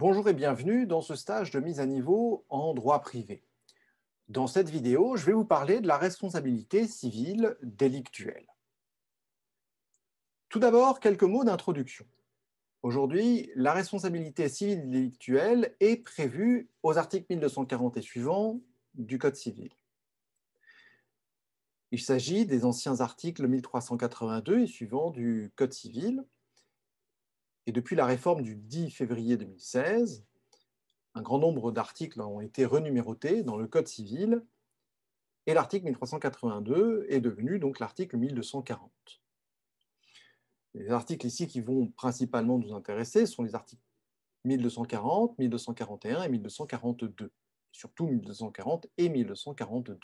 Bonjour et bienvenue dans ce stage de mise à niveau en droit privé. Dans cette vidéo, je vais vous parler de la responsabilité civile délictuelle. Tout d'abord, quelques mots d'introduction. Aujourd'hui, la responsabilité civile délictuelle est prévue aux articles 1240 et suivants du Code civil. Il s'agit des anciens articles 1382 et suivants du Code civil, et depuis la réforme du 10 février 2016, un grand nombre d'articles ont été renumérotés dans le Code civil et l'article 1382 est devenu donc l'article 1240. Les articles ici qui vont principalement nous intéresser sont les articles 1240, 1241 et 1242, surtout 1240 et 1242.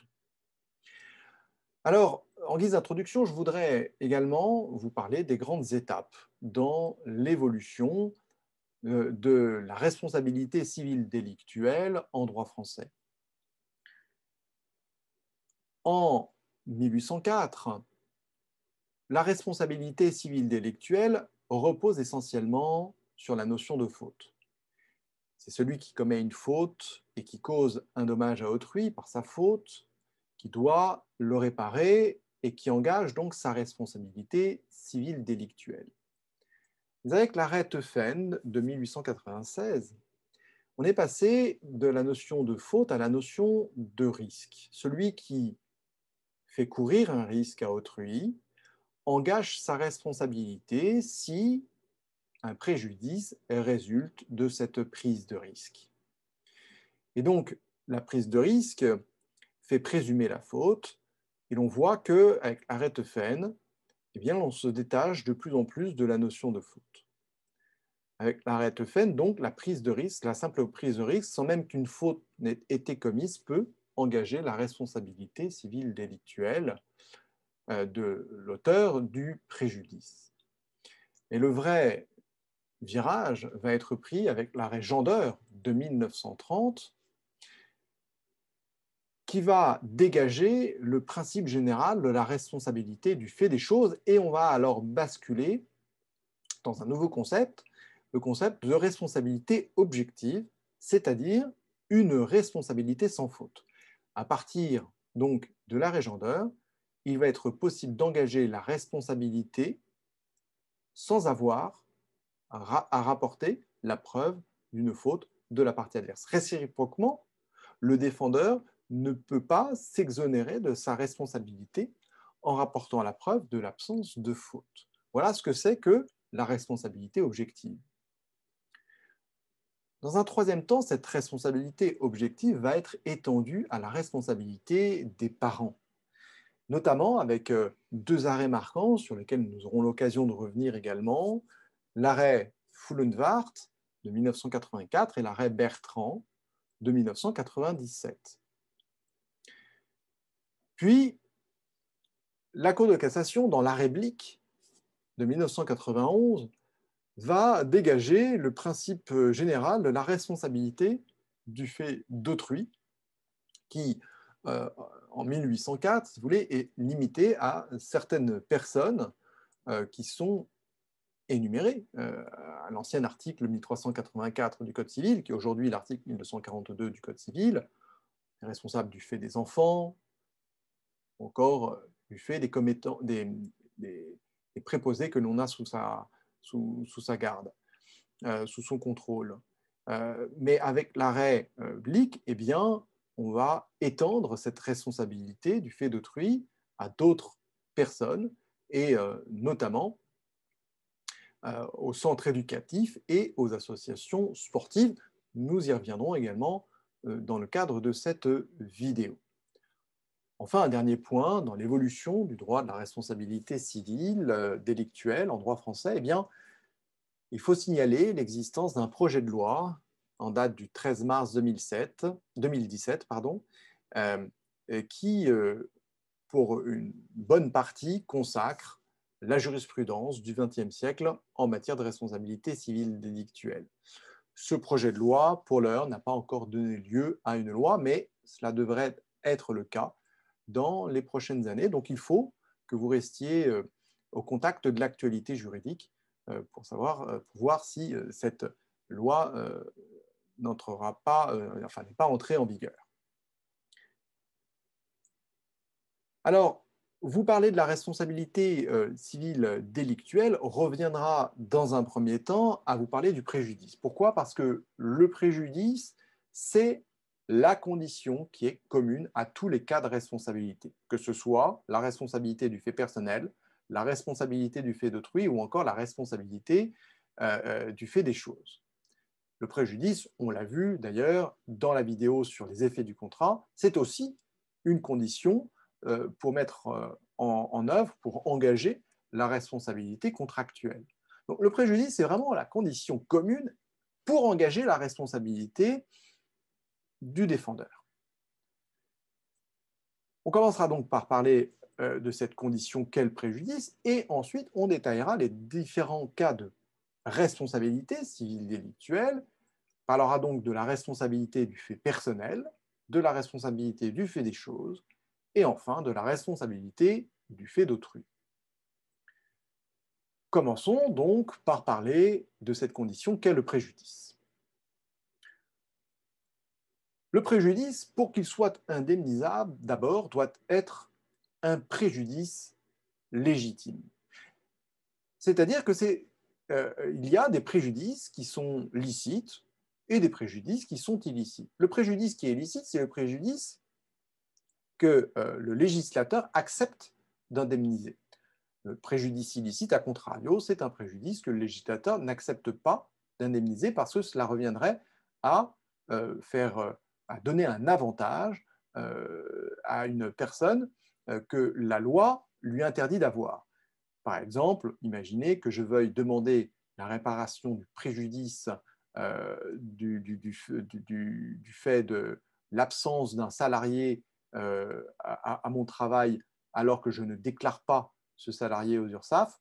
Alors, en guise d'introduction, je voudrais également vous parler des grandes étapes dans l'évolution euh, de la responsabilité civile délictuelle en droit français. En 1804, la responsabilité civile délictuelle repose essentiellement sur la notion de faute. C'est celui qui commet une faute et qui cause un dommage à autrui par sa faute qui doit le réparer et qui engage donc sa responsabilité civile délictuelle. avec l'arrêt Eufen de 1896, on est passé de la notion de faute à la notion de risque. Celui qui fait courir un risque à autrui engage sa responsabilité si un préjudice résulte de cette prise de risque. Et donc, la prise de risque fait présumer la faute et l'on voit qu'avec l'arrêt eh bien, on se détache de plus en plus de la notion de faute. Avec l'arrêt donc, la prise de risque, la simple prise de risque, sans même qu'une faute n'ait été commise, peut engager la responsabilité civile délictuelle euh, de l'auteur du préjudice. Et le vrai virage va être pris avec l'arrêt Gendeur de 1930, qui va dégager le principe général de la responsabilité du fait des choses, et on va alors basculer dans un nouveau concept, le concept de responsabilité objective, c'est-à-dire une responsabilité sans faute. À partir donc de la régendeur, il va être possible d'engager la responsabilité sans avoir à rapporter la preuve d'une faute de la partie adverse. Réciproquement, le défendeur ne peut pas s'exonérer de sa responsabilité en rapportant la preuve de l'absence de faute. Voilà ce que c'est que la responsabilité objective. Dans un troisième temps, cette responsabilité objective va être étendue à la responsabilité des parents, notamment avec euh, deux arrêts marquants sur lesquels nous aurons l'occasion de revenir également, l'arrêt Fullenwart de 1984 et l'arrêt Bertrand de 1997. Puis, la Cour de cassation, dans la réplique de 1991, va dégager le principe général de la responsabilité du fait d'autrui, qui, euh, en 1804, si est limité à certaines personnes euh, qui sont énumérées euh, à l'ancien article 1384 du Code civil, qui est aujourd'hui l'article 1242 du Code civil, responsable du fait des enfants, encore euh, du fait des, commettants, des, préposés que l'on a sous sa, garde, euh, sous son contrôle. Euh, mais avec l'arrêt BLIC, eh bien, on va étendre cette responsabilité du fait d'autrui à d'autres personnes et notamment aux centres éducatifs et aux associations sportives. Nous y reviendrons également dans le cadre de cette vidéo. Enfin, un dernier point, dans l'évolution du droit de la responsabilité civile euh, délictuelle en droit français, eh bien, il faut signaler l'existence d'un projet de loi en date du 13 mars 2017 pardon, euh, euh, qui, pour une bonne partie, consacre la jurisprudence du XXe siècle en matière de responsabilité civile délictuelle. Ce projet de loi, pour l'heure, n'a pas encore donné lieu à une loi, mais cela devrait être le cas dans les prochaines années. Donc il faut que vous restiez euh, au contact de l'actualité juridique euh, pour, savoir, euh, voir si cette loi n'entrera pas, enfin n'est pas entrée en vigueur. Alors, vous parler de la responsabilité civile délictuelle reviendra dans un premier temps à vous parler du préjudice. Pourquoi Parce que le préjudice, c'est la condition qui est commune à tous les cas de responsabilité, que ce soit la responsabilité du fait personnel, la responsabilité du fait d'autrui ou encore la responsabilité euh, euh, du fait des choses. Le préjudice, on l'a vu d'ailleurs dans la vidéo sur les effets du contrat, c'est aussi une condition euh, pour mettre en, en, œuvre, pour engager la responsabilité contractuelle. Donc, le préjudice, c'est vraiment la condition commune pour engager la responsabilité du défendeur. On commencera donc par parler euh, de cette condition qu'elle préjudice et ensuite on détaillera les différents cas de responsabilité civile délictuelle. On parlera donc de la responsabilité du fait personnel, de la responsabilité du fait des choses et enfin de la responsabilité du fait d'autrui. Commençons donc par parler de cette condition qu'est le préjudice. Le préjudice, pour qu'il soit indemnisable, d'abord, doit être un préjudice légitime. C'est-à-dire que c'est, euh, il y a des préjudices qui sont licites et des préjudices qui sont illicites. Le préjudice qui est licite, c'est le préjudice que euh, le législateur accepte d'indemniser. Le préjudice illicite, à contrario, c'est un préjudice que le législateur n'accepte pas d'indemniser parce que cela reviendrait à euh, faire à donner un avantage euh, à une personne euh, que la loi lui interdit d'avoir. Par exemple, imaginez que je veuille demander la réparation du préjudice euh, du, fait de l'absence d'un salarié à, mon travail alors que je ne déclare pas ce salarié aux URSAF,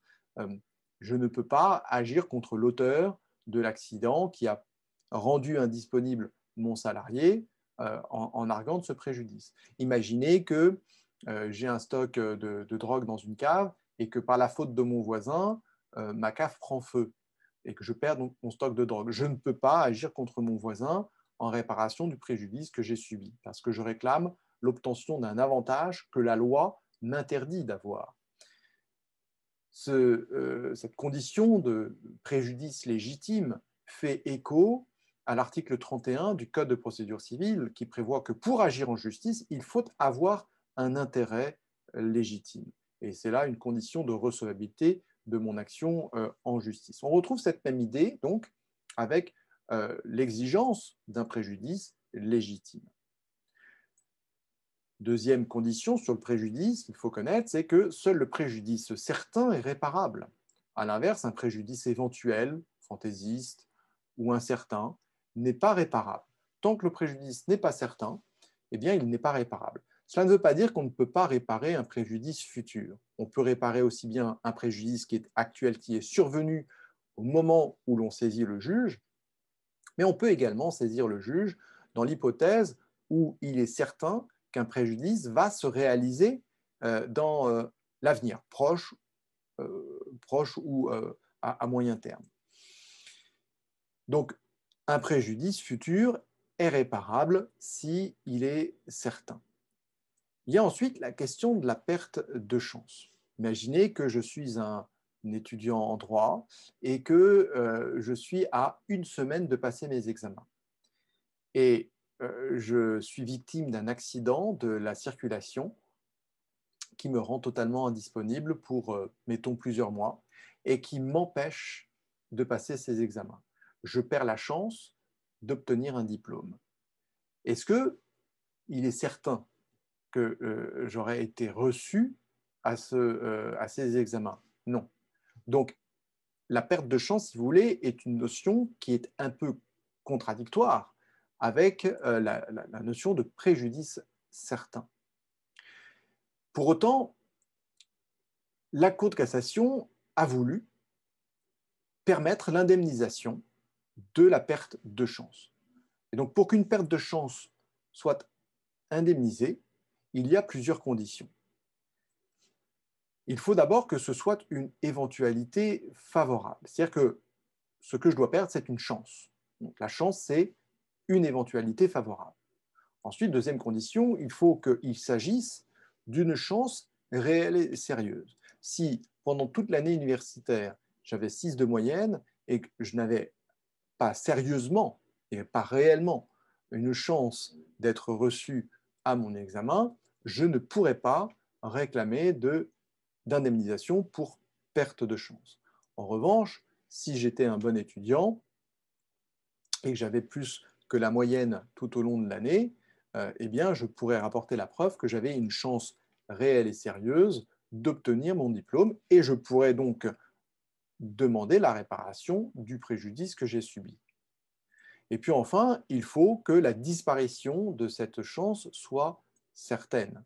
je ne peux pas agir contre l'auteur de l'accident qui a rendu indisponible mon salarié euh, en, en, arguant de ce préjudice. Imaginez que euh, j'ai un stock euh, de, drogue dans une cave et que par la faute de mon voisin, ma cave prend feu et que je perds mon stock de drogue. Je ne peux pas agir contre mon voisin en réparation du préjudice que j'ai subi parce que je réclame l'obtention d'un avantage que la loi m'interdit d'avoir. cette condition de préjudice légitime fait écho à l'article 31 du Code de procédure civile qui prévoit que pour agir en justice, il faut avoir un intérêt euh, légitime. Et c'est là une condition de recevabilité de mon action euh, en justice. On retrouve cette même idée, donc, avec euh, l'exigence d'un préjudice légitime. Deuxième condition sur le préjudice qu'il faut connaître, c'est que seul le préjudice certain est réparable. À l'inverse, un préjudice éventuel, fantaisiste ou incertain, n'est pas réparable. Tant que le préjudice n'est pas certain, eh bien, il n'est pas réparable. Cela ne veut pas dire qu'on ne peut pas réparer un préjudice futur. On peut réparer aussi bien un préjudice qui est actuel, qui est survenu au moment où l'on saisit le juge, mais on peut également saisir le juge dans l'hypothèse où il est certain qu'un préjudice va se réaliser euh, dans euh, l'avenir, proche, euh, proche ou à moyen terme. Donc, un préjudice futur est réparable si est certain. Il y a ensuite la question de la perte de chance. Imaginez que je suis un étudiant en droit et que euh, je suis à une semaine de passer mes examens. Et euh, je suis victime d'un accident de la circulation qui me rend totalement indisponible pour, euh, mettons, plusieurs mois et qui m'empêche de passer ces examens je perds la chance d'obtenir un diplôme. Est-ce que il est certain que euh, j'aurais été reçu à, euh, ces examens Non. Donc, la perte de chance, si vous voulez, est une notion qui est un peu contradictoire avec euh, la, la notion de préjudice certain. Pour autant, la Cour de cassation a voulu permettre l'indemnisation de la perte de chance. Et donc, pour qu'une perte de chance soit indemnisée, il y a plusieurs conditions. Il faut d'abord que ce soit une éventualité favorable. C'est-à-dire que ce que je dois perdre, c'est une chance. Donc, la chance, c'est une éventualité favorable. Ensuite, deuxième condition, il faut qu'il s'agisse d'une chance réelle et sérieuse. Si pendant toute l'année universitaire, j'avais 6 de moyenne et que je n'avais pas sérieusement et pas réellement une chance d'être reçu à mon examen, je ne pourrais pas réclamer d'indemnisation pour perte de chance. En revanche, si j'étais un bon étudiant et que j'avais plus que la moyenne tout au long de l'année, euh, eh bien, je pourrais rapporter la preuve que j'avais une chance réelle et sérieuse d'obtenir mon diplôme et je pourrais donc demander la réparation du préjudice que j'ai subi. Et puis enfin, il faut que la disparition de cette chance soit certaine.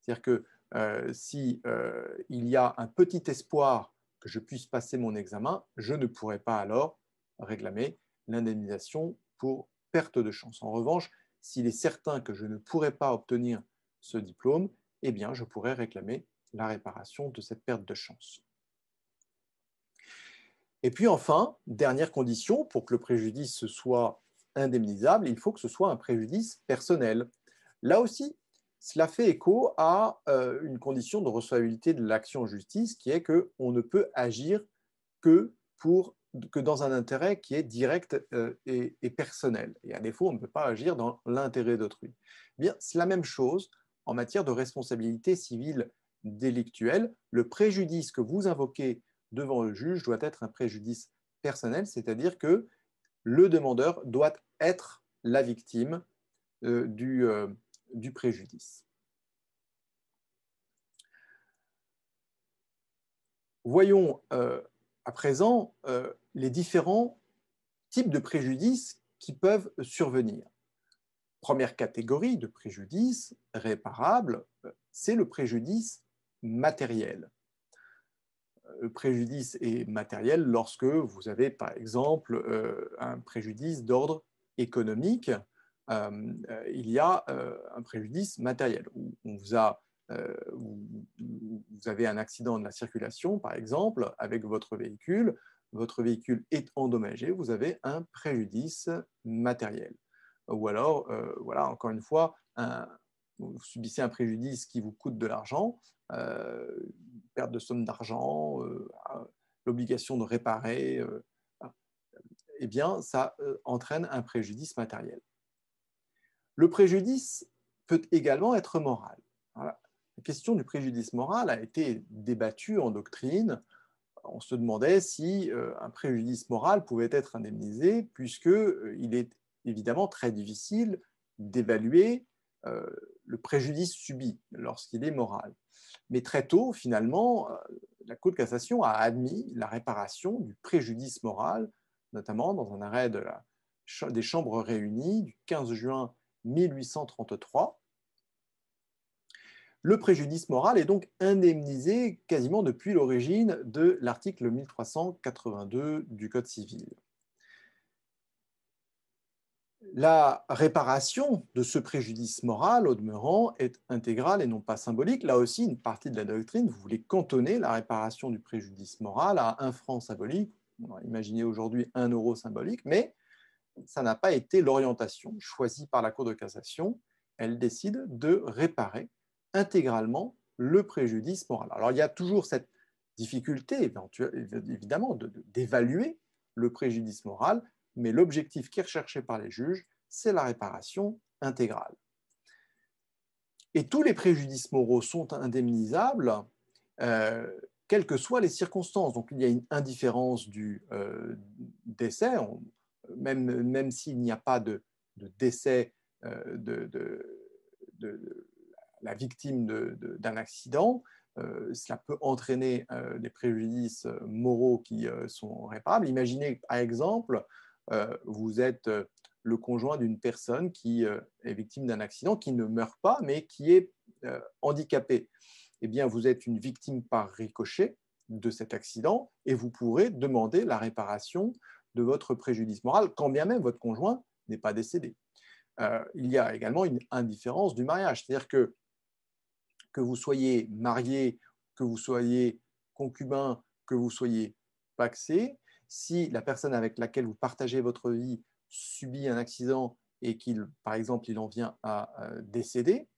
C'est-à-dire que euh, si euh, il y a un petit espoir que je puisse passer mon examen, je ne pourrai pas alors réclamer l'indemnisation pour perte de chance. En revanche, s'il est certain que je ne pourrai pas obtenir ce diplôme, eh bien, je pourrai réclamer la réparation de cette perte de chance. Et puis enfin, dernière condition, pour que le préjudice soit indemnisable, il faut que ce soit un préjudice personnel. Là aussi, cela fait écho à euh, une condition de recevabilité de l'action en justice qui est qu'on ne peut agir que, dans un intérêt qui est direct euh, et, personnel. Et à défaut, on ne peut pas agir dans l'intérêt d'autrui. Eh bien, c'est la même chose en matière de responsabilité civile délictuelle. Le préjudice que vous invoquez devant le juge doit être un préjudice personnel, c'est-à-dire que le demandeur doit être la victime euh, euh, du, préjudice. Voyons euh, à présent les différents types de préjudices qui peuvent survenir. Première catégorie de préjudice réparable, c'est le préjudice matériel. Euh, préjudice est matériel lorsque vous avez, par exemple, euh, un préjudice d'ordre économique. Euh, il y a un préjudice matériel. vous, avez un accident de la circulation, par exemple, avec votre véhicule. Votre véhicule est endommagé, vous avez un préjudice matériel. Ou alors, voilà, encore une fois, vous subissez un préjudice qui vous coûte de l'argent, euh, une perte de somme d'argent, euh, l'obligation de réparer, euh, eh bien, ça entraîne un préjudice matériel. Le préjudice peut également être moral. La question du préjudice moral a été débattue en doctrine. On se demandait si un préjudice moral pouvait être indemnisé, puisqu'il est évidemment très difficile d'évaluer euh, le préjudice subi lorsqu'il est moral. Mais très tôt, finalement, euh, la Cour de cassation a admis la réparation du préjudice moral, notamment dans un arrêt des chambres réunies du 15 juin 1833. Le préjudice moral est donc indemnisé quasiment depuis l'origine de l'article 1382 du Code civil la réparation de ce préjudice moral, au demeurant, est intégrale et non pas symbolique. Là aussi, une partie de la doctrine, vous voulez cantonner la réparation du préjudice moral à un franc symbolique, imaginez aujourd'hui un euro symbolique, mais ça n'a pas été l'orientation choisie par la Cour de cassation. Elle décide de réparer intégralement le préjudice moral. Alors il y a toujours cette difficulté, évidemment, d'évaluer le préjudice moral mais l'objectif qui est recherché par les juges, c'est la réparation intégrale. Et tous les préjudices moraux sont indemnisables, euh, quelles que soient les circonstances. Donc il y a une indifférence du euh, décès, même, s'il n'y a pas de, décès euh, de, la victime d'un accident, cela peut entraîner des préjudices moraux qui sont réparables. Imaginez, par exemple, euh, vous êtes euh, le conjoint d'une personne qui euh, est victime d'un accident, qui ne meurt pas, mais qui est handicapée. Eh bien, vous êtes une victime par ricochet de cet accident et vous pourrez demander la réparation de votre préjudice moral, quand bien même votre conjoint n'est pas décédé. il y a également une indifférence du mariage, c'est-à-dire que que vous soyez marié, que vous soyez concubin, que vous soyez paxé, si la personne avec laquelle vous partagez votre vie subit un accident et qu'il, par exemple, il en vient à euh, décéder,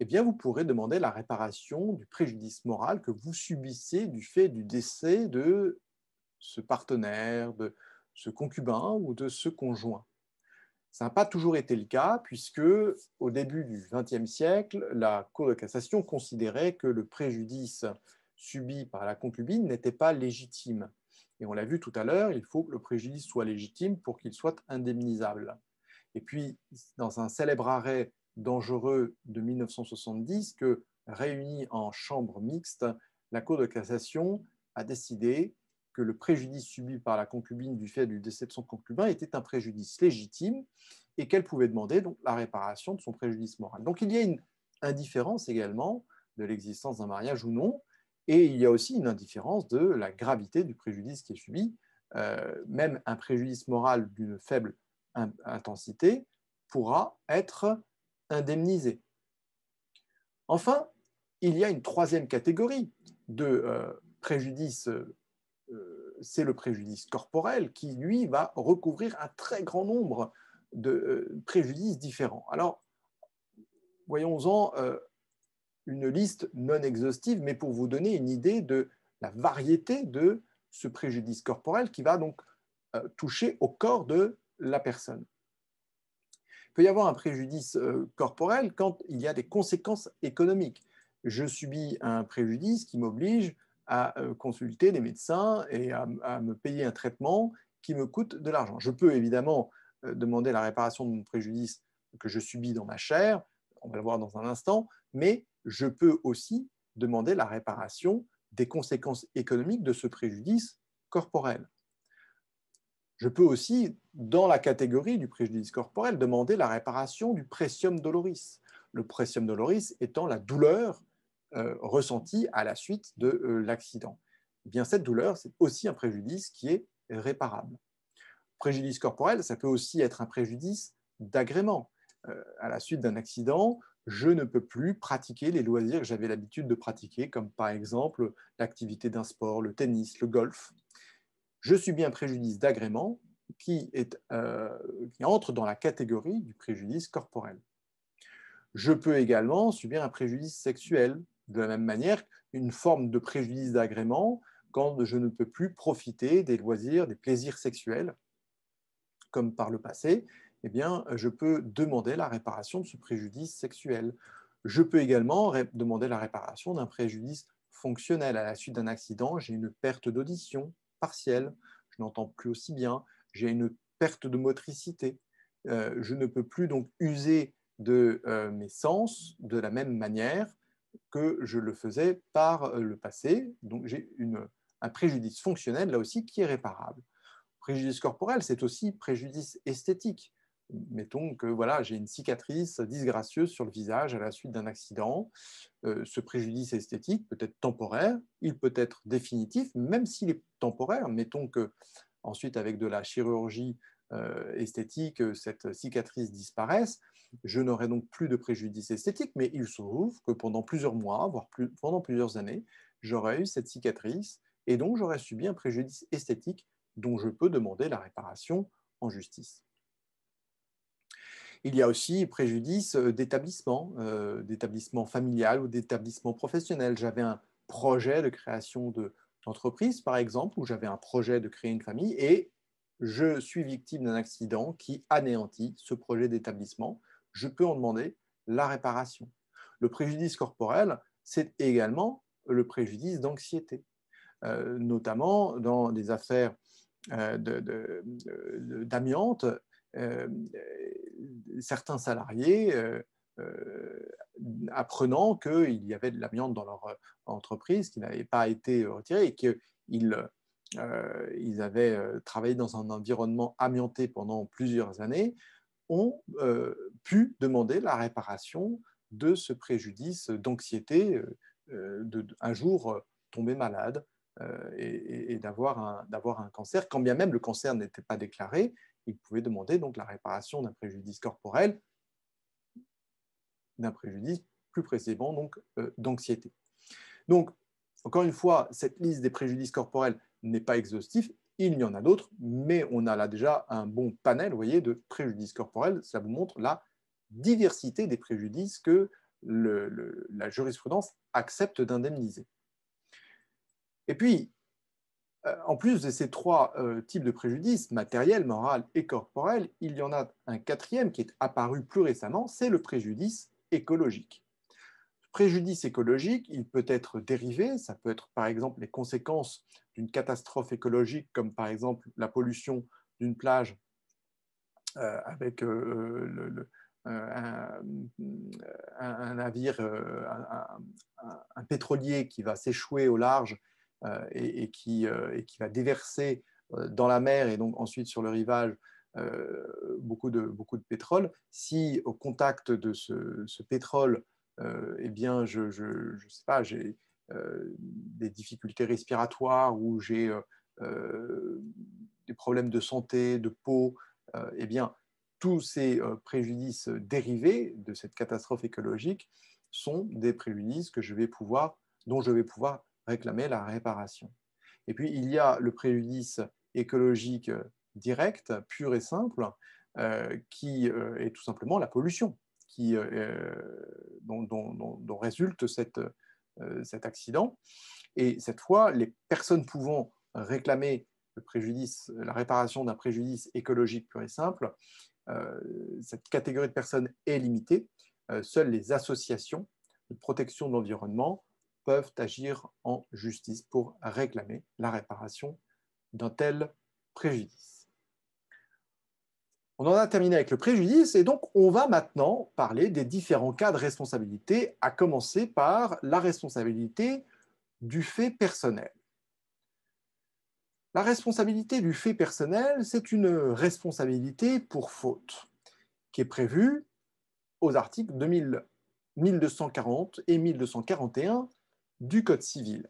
eh bien, vous pourrez demander la réparation du préjudice moral que vous subissez du fait du décès de ce partenaire, de ce concubin ou de ce conjoint. Ça n'a pas toujours été le cas, puisque au début du XXe siècle, la Cour de cassation considérait que le préjudice subi par la concubine n'était pas légitime. Et on l'a vu tout à l'heure, il faut que le préjudice soit légitime pour qu'il soit indemnisable. Et puis, dans un célèbre arrêt dangereux de 1970 que, réuni en chambre mixte, la Cour de cassation a décidé que le préjudice subi par la concubine du fait du déception de son concubin était un préjudice légitime et qu'elle pouvait demander donc la réparation de son préjudice moral. Donc il y a une indifférence également de l'existence d'un mariage ou non, et il y a aussi une indifférence de la gravité du préjudice qui est subi. Euh, même un préjudice moral d'une faible intensité pourra être indemnisé. Enfin, il y a une troisième catégorie de euh, préjudice, euh, c'est le préjudice corporel qui, lui, va recouvrir un très grand nombre de préjudices différents. Alors, voyons-en une liste non exhaustive, mais pour vous donner une idée de la variété de ce préjudice corporel qui va donc euh, toucher au corps de la personne. Il peut y avoir un préjudice euh, corporel quand il y a des conséquences économiques. Je subis un préjudice qui m'oblige à euh, consulter des médecins et à, me payer un traitement qui me coûte de l'argent. Je peux évidemment demander la réparation de mon préjudice que je subis dans ma chair, on va le voir dans un instant, mais je peux aussi demander la réparation des conséquences économiques de ce préjudice corporel. Je peux aussi, dans la catégorie du préjudice corporel, demander la réparation du pressium doloris. Le pressium doloris étant la douleur euh, ressentie à la suite de euh, l'accident. Eh bien cette douleur, c'est aussi un préjudice qui est réparable. Préjudice corporel, ça peut aussi être un préjudice d'agrément. Euh, à la suite d'un accident, je ne peux plus pratiquer les loisirs que j'avais l'habitude de pratiquer, comme par exemple l'activité d'un sport, le tennis, le golf. Je subis un préjudice d'agrément qui, euh, qui entre dans la catégorie du préjudice corporel. Je peux également subir un préjudice sexuel, de la même manière, une forme de préjudice d'agrément quand je ne peux plus profiter des loisirs, des plaisirs sexuels, comme par le passé, eh bien, je peux demander la réparation de ce préjudice sexuel. Je peux également demander la réparation d'un préjudice fonctionnel. À la suite d'un accident, j'ai une perte d'audition partielle, je n'entends plus aussi bien, j'ai une perte de motricité. Euh, je ne peux plus donc user de euh, mes sens de la même manière que je le faisais par euh, le passé. Donc j'ai un préjudice fonctionnel là aussi qui est réparable. Préjudice corporel, c'est aussi préjudice esthétique mettons que voilà, j'ai une cicatrice disgracieuse sur le visage à la suite d'un accident. Euh, ce préjudice esthétique peut être temporaire, il peut être définitif, même s'il est temporaire. Mettons que ensuite, avec de la chirurgie euh, esthétique, cette cicatrice disparaisse. Je n'aurai donc plus de préjudice esthétique, mais il se trouve que pendant plusieurs mois, voire pendant plusieurs années, j'aurai eu cette cicatrice et donc j'aurai subi un préjudice esthétique dont je peux demander la réparation en justice. Il y a aussi préjudice euh, d'établissement, euh, d'établissement familial ou d'établissement professionnel. J'avais un projet de création d'entreprise, par exemple, ou j'avais un projet de créer une famille et je suis victime d'un accident qui anéantit ce projet d'établissement. Je peux en demander la réparation. Le préjudice corporel, c'est également le préjudice d'anxiété, euh, notamment dans des affaires d'amiante, certains salariés euh, euh, apprenant qu'il y avait de l'amiante dans leur euh, entreprise qui n'avait pas été retirée et qu'ils ils avaient travaillé dans un environnement amianté pendant plusieurs années, ont pu demander la réparation de ce préjudice d'anxiété d'un jour tomber malade et, d'avoir un, cancer, quand bien même le cancer n'était pas déclaré, il pouvait demander donc la réparation d'un préjudice corporel, d'un préjudice plus précisément donc euh, d'anxiété. Donc, encore une fois, cette liste des préjudices corporels n'est pas exhaustive, il y en a d'autres, mais on a là déjà un bon panel, voyez, de préjudices corporels. Ça vous montre la diversité des préjudices que la jurisprudence accepte d'indemniser. Et puis, euh, en plus de ces trois euh, types de préjudices, matériel, moral et corporel, il y en a un quatrième qui est apparu plus récemment, c'est le préjudice écologique. Le préjudice écologique, il peut être dérivé, ça peut être par exemple les conséquences d'une catastrophe écologique, comme par exemple la pollution d'une plage euh, avec un, navire, un pétrolier qui va s'échouer au large euh, euh, et, qui, va déverser euh, dans la mer et donc ensuite sur le rivage beaucoup de, beaucoup, de, pétrole, si au contact de ce, pétrole, eh bien, je, sais pas, j'ai des difficultés respiratoires ou j'ai des problèmes de santé, de peau, eh bien, tous ces préjudices dérivés de cette catastrophe écologique sont des préjudices que je vais pouvoir, dont je vais pouvoir réclamer la réparation. Et puis, il y a le préjudice écologique direct, pur et simple, euh, qui euh, est tout simplement la pollution qui, euh, dont, résulte cet accident. Et cette fois, les personnes pouvant réclamer la réparation d'un préjudice écologique pur et simple, cette catégorie de personnes est limitée. seules les associations de protection de l'environnement peuvent agir en justice pour réclamer la réparation d'un tel préjudice. On en a terminé avec le préjudice et donc on va maintenant parler des différents cas de responsabilité, à commencer par la responsabilité du fait personnel. La responsabilité du fait personnel, c'est une responsabilité pour faute qui est prévue aux articles 2000, 1240 et 1241 du Code civil.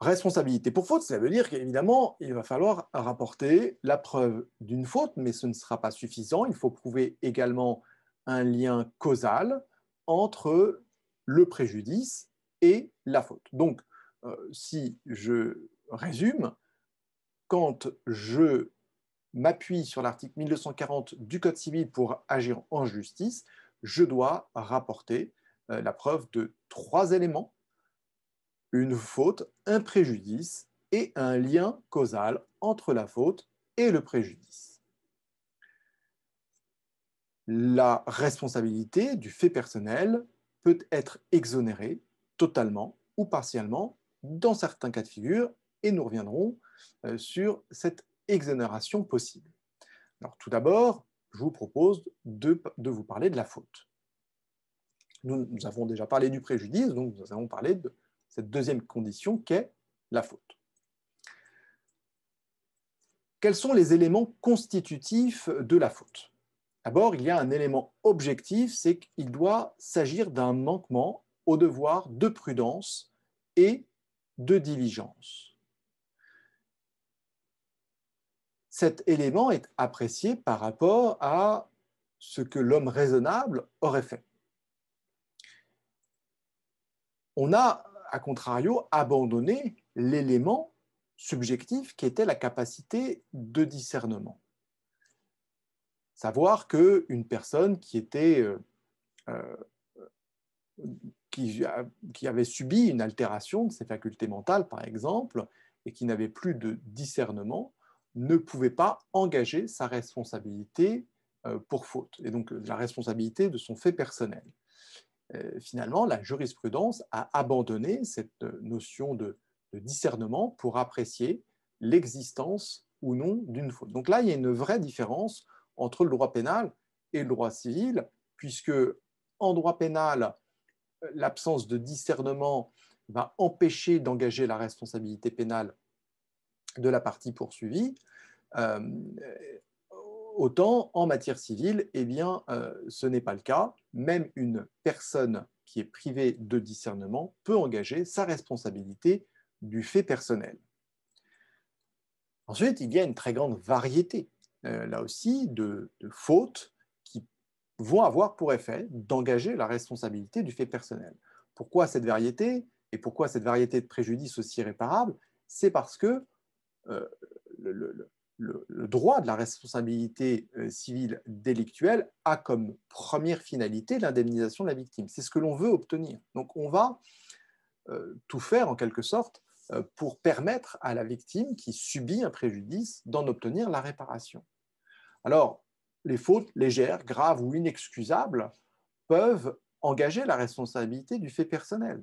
Responsabilité pour faute, ça veut dire qu'évidemment, il va falloir rapporter la preuve d'une faute, mais ce ne sera pas suffisant. Il faut prouver également un lien causal entre le préjudice et la faute. Donc, euh, si je résume, quand je m'appuie sur l'article 1240 du Code civil pour agir en justice, je dois rapporter euh, la preuve de trois éléments, une faute, un préjudice et un lien causal entre la faute et le préjudice. La responsabilité du fait personnel peut être exonérée totalement ou partiellement dans certains cas de figure et nous reviendrons euh, sur cette exonération possible. Alors, tout d'abord, je vous propose de vous parler de la faute. Nous, avons déjà parlé du préjudice, donc nous avons parlé de cette deuxième condition qu'est la faute. Quels sont les éléments constitutifs de la faute D'abord, il y a un élément objectif, c'est qu'il doit s'agir d'un manquement au devoir de prudence et de diligence. Cet élément est apprécié par rapport à ce que l'homme raisonnable aurait fait. on a, à contrario, abandonné l'élément subjectif qui était la capacité de discernement. Savoir qu'une personne qui était euh, euh, qui, avait subi une altération de ses facultés mentales, par exemple, et qui n'avait plus de discernement, ne pouvait pas engager sa responsabilité euh, pour faute, et donc la responsabilité de son fait personnel. Euh, finalement, la jurisprudence a abandonné cette euh, notion de, discernement pour apprécier l'existence ou non d'une faute. Donc là, il y a une vraie différence entre le droit pénal et le droit civil, puisque en droit pénal, euh, l'absence de discernement va empêcher d'engager la responsabilité pénale de la partie poursuivie autant en matière civile, eh bien, euh, ce n'est pas le cas. Même une personne qui est privée de discernement peut engager sa responsabilité du fait personnel. Ensuite, il y a une très grande variété, euh, là aussi, de, fautes qui vont avoir pour effet d'engager la responsabilité du fait personnel. Pourquoi cette variété et pourquoi cette variété de préjudices aussi réparables C'est parce que euh, le, le, droit de la responsabilité euh, civile délictuelle a comme première finalité l'indemnisation de la victime. C'est ce que l'on veut obtenir. Donc on va euh, tout faire en quelque sorte euh, pour permettre à la victime qui subit un préjudice d'en obtenir la réparation. Alors, les fautes légères, graves ou inexcusables peuvent engager la responsabilité du fait personnel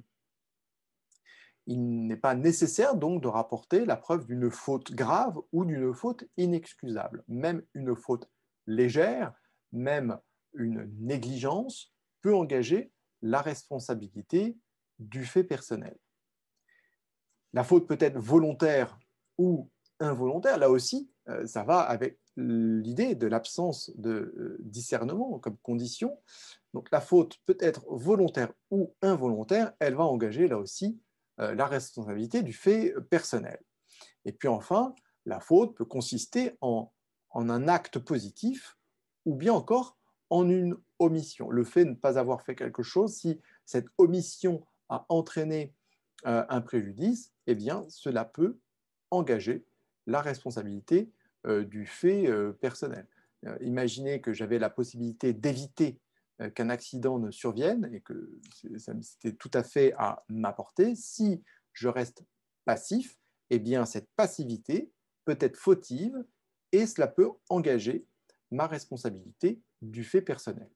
il n'est pas nécessaire donc de rapporter la preuve d'une faute grave ou d'une faute inexcusable. Même une faute légère, même une négligence peut engager la responsabilité du fait personnel. La faute peut être volontaire ou involontaire, là aussi, euh, ça va avec l'idée de l'absence de euh, discernement comme condition. Donc la faute peut être volontaire ou involontaire, elle va engager là aussi euh, la responsabilité du fait personnel. Et puis enfin, la faute peut consister en, un acte positif ou bien encore en une omission. Le fait de ne pas avoir fait quelque chose, si cette omission a entraîné euh, un préjudice, eh bien, cela peut engager la responsabilité euh, du fait personnel. imaginez que j'avais la possibilité d'éviter euh, qu'un accident ne survienne et que c'était tout à fait à m'apporter. Si je reste passif, eh bien cette passivité peut être fautive et cela peut engager ma responsabilité du fait personnel.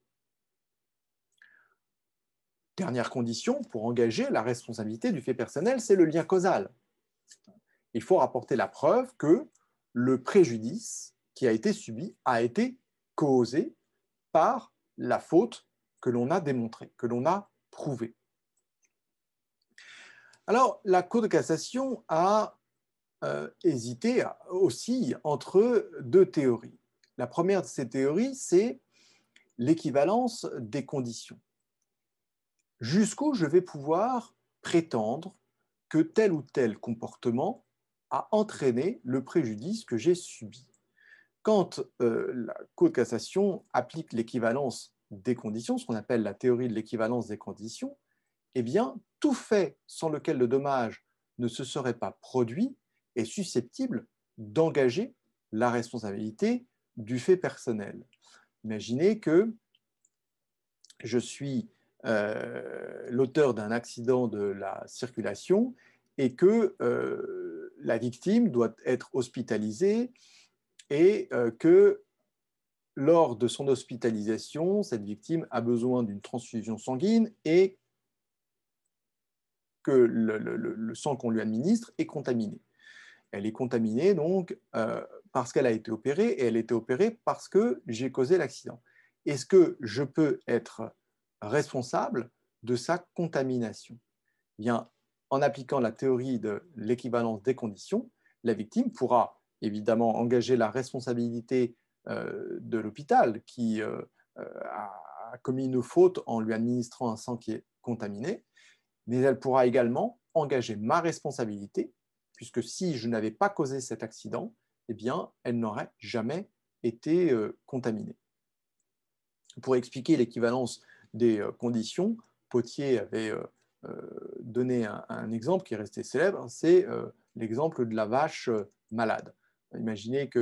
Dernière condition pour engager la responsabilité du fait personnel, c'est le lien causal. Il faut rapporter la preuve que le préjudice qui a été subi a été causé par la faute que l'on a démontrée, que l'on a prouvée. Alors, la Cour de cassation a euh, hésité aussi entre deux théories. La première de ces théories, c'est l'équivalence des conditions. Jusqu'où je vais pouvoir prétendre que tel ou tel comportement a entraîné le préjudice que j'ai subi quand euh, la Cour de cassation applique l'équivalence des conditions, ce qu'on appelle la théorie de l'équivalence des conditions, eh bien, tout fait sans lequel le dommage ne se serait pas produit est susceptible d'engager la responsabilité du fait personnel. Imaginez que je suis euh, l'auteur d'un accident de la circulation et que euh, la victime doit être hospitalisée et euh, que lors de son hospitalisation, cette victime a besoin d'une transfusion sanguine et que le, sang qu'on lui administre est contaminé. Elle est contaminée donc euh, parce qu'elle a été opérée et elle a été opérée parce que j'ai causé l'accident. Est-ce que je peux être responsable de sa contamination eh Bien, en appliquant la théorie de l'équivalence des conditions, la victime pourra évidemment engager la responsabilité euh, de l'hôpital qui euh, euh, a commis une faute en lui administrant un sang qui est contaminé, mais elle pourra également engager ma responsabilité, puisque si je n'avais pas causé cet accident, eh bien, elle n'aurait jamais été contaminée. Pour expliquer l'équivalence des conditions, Potier avait donné un, exemple qui est resté célèbre, hein, c'est l'exemple de la vache malade. Imaginez que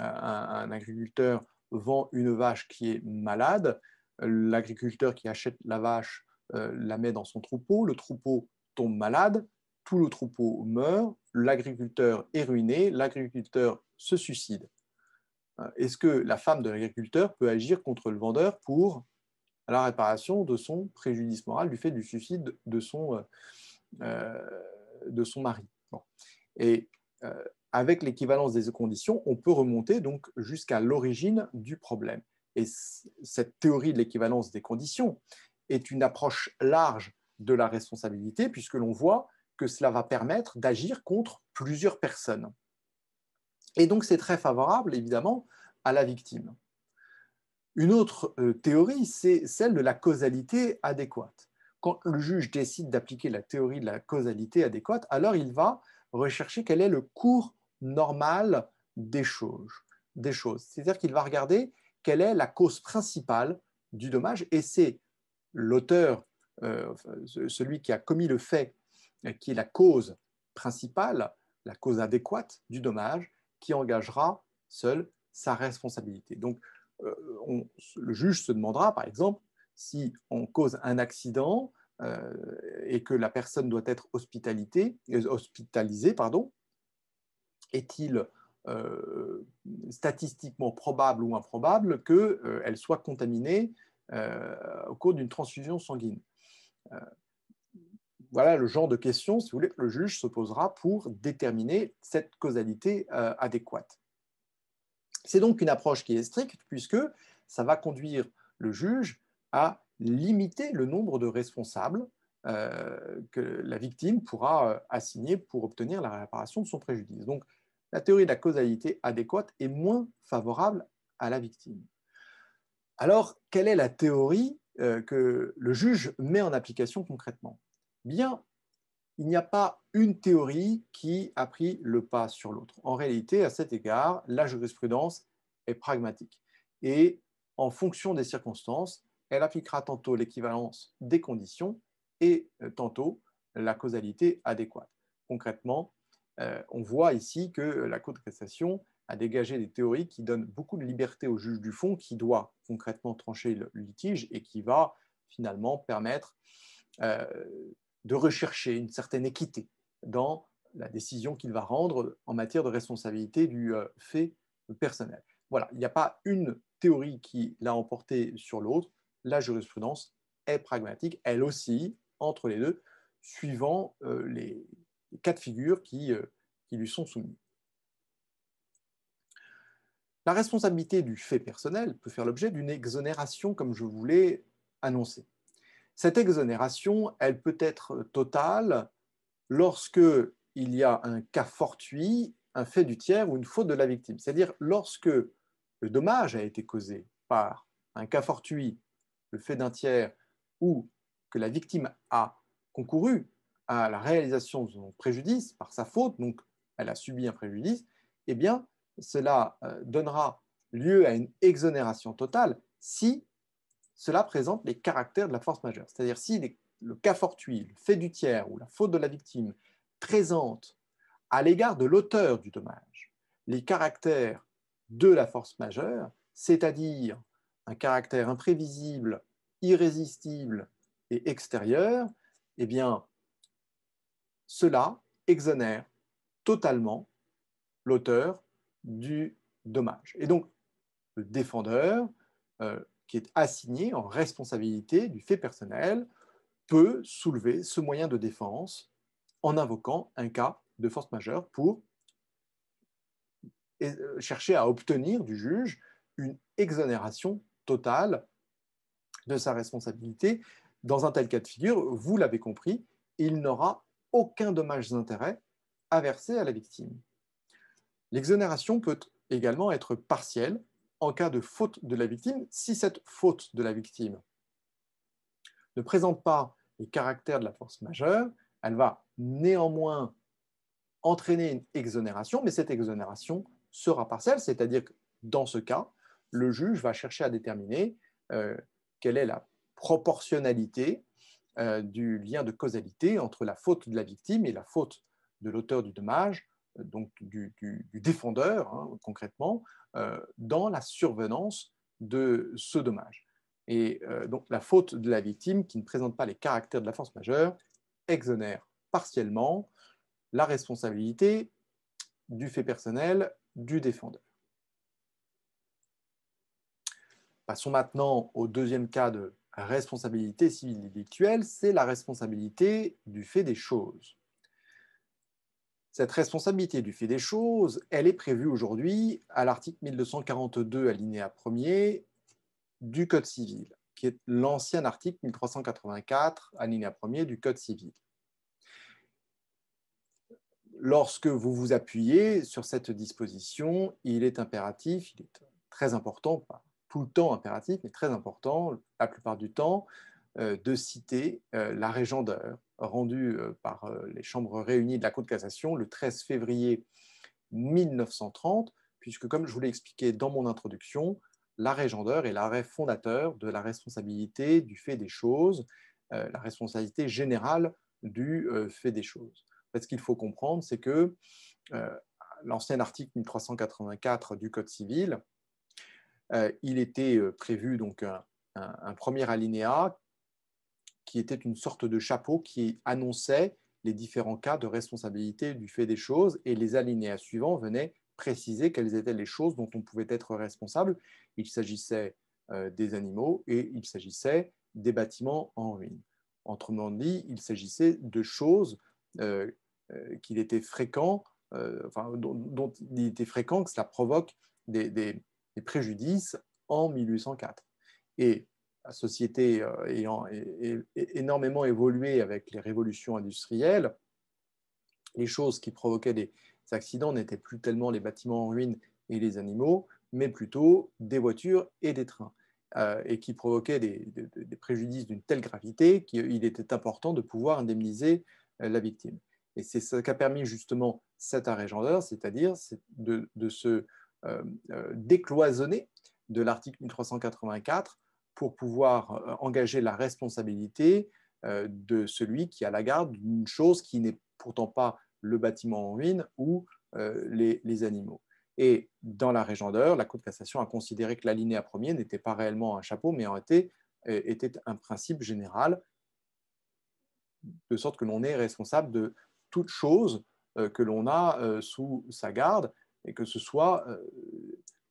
euh, un, agriculteur vend une vache qui est malade, l'agriculteur qui achète la vache euh, la met dans son troupeau, le troupeau tombe malade, tout le troupeau meurt, l'agriculteur est ruiné, l'agriculteur se suicide. Euh, est-ce que la femme de l'agriculteur peut agir contre le vendeur pour la réparation de son préjudice moral du fait du suicide de son, de son mari bon. Et avec l'équivalence des conditions, on peut remonter donc jusqu'à l'origine du problème. Et cette théorie de l'équivalence des conditions est une approche large de la responsabilité, puisque l'on voit que cela va permettre d'agir contre plusieurs personnes. Et donc c'est très favorable, évidemment, à la victime. Une autre euh, théorie, c'est celle de la causalité adéquate. Quand le juge décide d'appliquer la théorie de la causalité adéquate, alors il va rechercher quel est le cours normale des choses. Des choses. C'est-à-dire qu'il va regarder quelle est la cause principale du dommage et c'est l'auteur, euh, celui qui a commis le fait, euh, qui est la cause principale, la cause adéquate du dommage, qui engagera seul sa responsabilité. Donc, euh, le juge se demandera, par exemple, si on cause un accident et que la personne doit être hospitalisée, pardon, est-il euh, statistiquement probable ou improbable qu'elle euh, soit contaminée euh, au cours d'une transfusion sanguine voilà le genre de question si vous voulez, que le juge se posera pour déterminer cette causalité adéquate. C'est donc une approche qui est stricte puisque ça va conduire le juge à limiter le nombre de responsables que la victime pourra assigner pour obtenir la réparation de son préjudice. Donc, la théorie de la causalité adéquate est moins favorable à la victime. Alors, quelle est la théorie euh, que le juge met en application concrètement Bien, il n'y a pas une théorie qui a pris le pas sur l'autre. En réalité, à cet égard, la jurisprudence est pragmatique. Et en fonction des circonstances, elle appliquera tantôt l'équivalence des conditions et euh, tantôt la causalité adéquate. Concrètement, euh, on voit ici que la Cour de cassation a dégagé des théories qui donnent beaucoup de liberté au juge du fond qui doit concrètement trancher le litige et qui va finalement permettre euh, de rechercher une certaine équité dans la décision qu'il va rendre en matière de responsabilité du euh, fait personnel. Voilà, il n'y a pas une théorie qui l'a emporté sur l'autre. La jurisprudence est pragmatique, elle aussi, entre les deux, suivant les Quatre cas de euh, qui, lui sont soumis. La responsabilité du fait personnel peut faire l'objet d'une exonération, comme je vous l'ai annoncé. Cette exonération, elle peut être totale lorsque il y a un cas fortuit, un fait du tiers ou une faute de la victime. C'est-à-dire lorsque le dommage a été causé par un cas fortuit, le fait d'un tiers, ou que la victime a concouru à la réalisation de son préjudice par sa faute, donc elle a subi un préjudice, eh bien, cela euh, donnera lieu à une exonération totale si cela présente les caractères de la force majeure. C'est-à-dire si le cas fortuit, le fait du tiers ou la faute de la victime présente à l'égard de l'auteur du dommage les caractères de la force majeure, c'est-à-dire un caractère imprévisible, irrésistible et extérieur, eh bien, cela exonère totalement l'auteur du dommage. Et donc, le défendeur, euh, qui est assigné en responsabilité du fait personnel, peut soulever ce moyen de défense en invoquant un cas de force majeure pour euh, chercher à obtenir du juge une exonération totale de sa responsabilité. Dans un tel cas de figure, vous l'avez compris, il n'aura aucun dommage d'intérêt à verser à la victime. L'exonération peut également être partielle en cas de faute de la victime si cette faute de la victime ne présente pas les caractères de la force majeure, elle va néanmoins entraîner une exonération, mais cette exonération sera partielle, c'est-à-dire que dans ce cas, le juge va chercher à déterminer euh, quelle est la proportionnalité euh, du lien de causalité entre la faute de la victime et la faute de l'auteur du dommage, euh, donc du, défendeur hein, concrètement, euh, dans la survenance de ce dommage. Et donc la faute de la victime qui ne présente pas les caractères de la force majeure exonère partiellement la responsabilité du fait personnel du défendeur. Passons maintenant au deuxième cas de responsabilité civile délictuelle, c'est la responsabilité du fait des choses. Cette responsabilité du fait des choses, elle est prévue aujourd'hui à l'article 1242 alinéa 1er du Code civil, qui est l'ancien article 1384 alinéa 1er du Code civil. Lorsque vous vous appuyez sur cette disposition, il est impératif, il est très important, pas tout le temps impératif, mais très important, la plupart du temps, euh, de citer euh, la régendeur rendue euh, par les chambres réunies de la Cour de cassation le 13 février 1930, puisque comme je vous l'ai expliqué dans mon introduction, la Régendeur est l'arrêt fondateur de la responsabilité du fait des choses, la responsabilité générale du fait des choses. ce qu'il faut comprendre, c'est que l'ancien article 1384 du Code civil euh, il était euh, prévu donc un, premier alinéa qui était une sorte de chapeau qui annonçait les différents cas de responsabilité du fait des choses et les alinéas suivants venaient préciser quelles étaient les choses dont on pouvait être responsable. Il s'agissait euh, des animaux et il s'agissait des bâtiments en ruine. Autrement dit, il s'agissait de choses qu'il était fréquent, dont, il était fréquent que cela provoque des, préjudices en 1804. Et la société euh, ayant énormément évolué avec les révolutions industrielles, les choses qui provoquaient des accidents n'étaient plus tellement les bâtiments en ruine et les animaux, mais plutôt des voitures et des trains, euh, et qui provoquaient des, préjudices d'une telle gravité qu'il était important de pouvoir indemniser euh, la victime. Et c'est ce qu'a permis justement cet arrêt-gendarme, c'est-à-dire de, se euh, euh, décloisonné de l'article 1384 pour pouvoir euh, engager la responsabilité de celui qui a la garde d'une chose qui n'est pourtant pas le bâtiment en ruine ou les, animaux. Et dans la régendeur, la Cour de cassation a considéré que l'alinéa premier n'était pas réellement un chapeau, mais en était un principe général, de sorte que l'on est responsable de toute chose que l'on a sous sa garde, et que ce soit euh,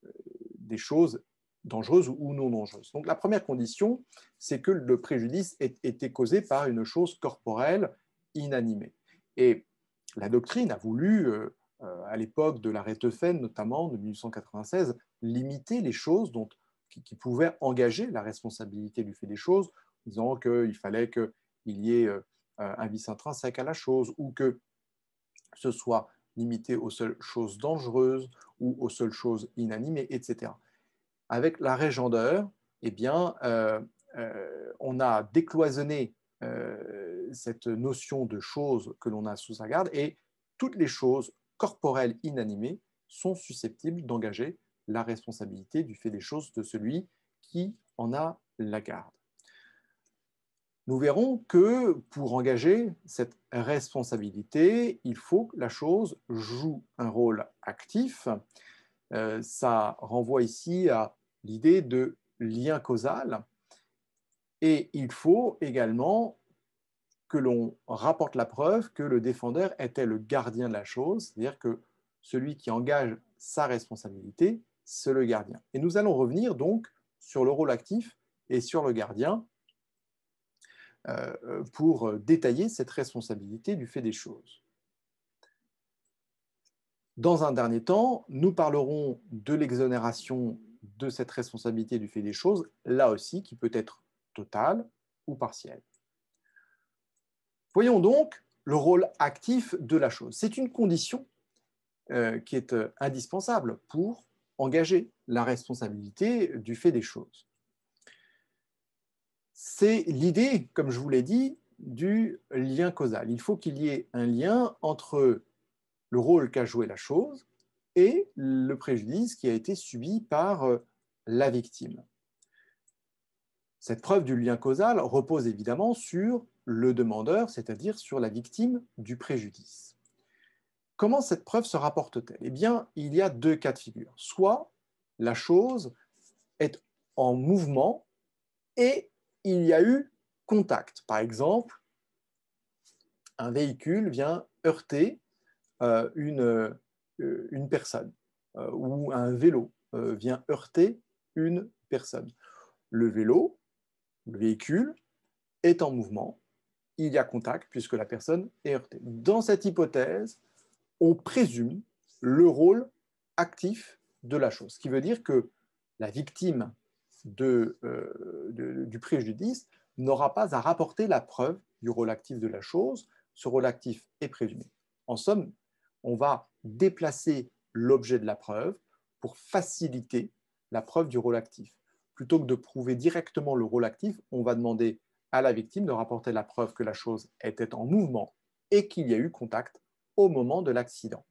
euh, des choses dangereuses ou non dangereuses. Donc la première condition, c'est que le préjudice ait été causé par une chose corporelle inanimée. Et la doctrine a voulu, euh, à l'époque de l'arrêt Teufen notamment, de 1896, limiter les choses dont, qui, pouvaient engager la responsabilité du fait des choses, en disant qu'il fallait qu'il y ait un vice intrinsèque à la chose ou que ce soit limité aux seules choses dangereuses ou aux seules choses inanimées, etc. Avec la régendeur, eh bien, euh, euh, on a décloisonné euh, cette notion de choses que l'on a sous sa garde et toutes les choses corporelles inanimées sont susceptibles d'engager la responsabilité du fait des choses de celui qui en a la garde nous verrons que pour engager cette responsabilité, il faut que la chose joue un rôle actif. Euh, ça renvoie ici à l'idée de lien causal. Et il faut également que l'on rapporte la preuve que le défendeur était le gardien de la chose, c'est-à-dire que celui qui engage sa responsabilité, c'est le gardien. Et nous allons revenir donc sur le rôle actif et sur le gardien euh, euh, pour euh, détailler cette responsabilité du fait des choses. Dans un dernier temps, nous parlerons de l'exonération de cette responsabilité du fait des choses, là aussi, qui peut être totale ou partielle. Voyons donc le rôle actif de la chose. C'est une condition qui est indispensable pour engager la responsabilité du fait des choses c'est l'idée, comme je vous l'ai dit, du lien causal. Il faut qu'il y ait un lien entre le rôle qu'a joué la chose et le préjudice qui a été subi par euh, la victime. Cette preuve du lien causal repose évidemment sur le demandeur, c'est-à-dire sur la victime du préjudice. Comment cette preuve se rapporte-t-elle Eh bien, il y a deux cas de figure. Soit la chose est en mouvement et il y a eu contact. Par exemple, un véhicule vient heurter euh, euh, une, personne euh, ou un vélo vient heurter une personne. Le vélo, le véhicule est en mouvement, il y a contact puisque la personne est heurtée. Dans cette hypothèse, on présume le rôle actif de la chose, ce qui veut dire que la victime euh, de, du préjudice n'aura pas à rapporter la preuve du rôle actif de la chose. Ce rôle actif est présumé. En somme, on va déplacer l'objet de la preuve pour faciliter la preuve du rôle actif. Plutôt que de prouver directement le rôle actif, on va demander à la victime de rapporter la preuve que la chose était en mouvement et qu'il y a eu contact au moment de l'accident.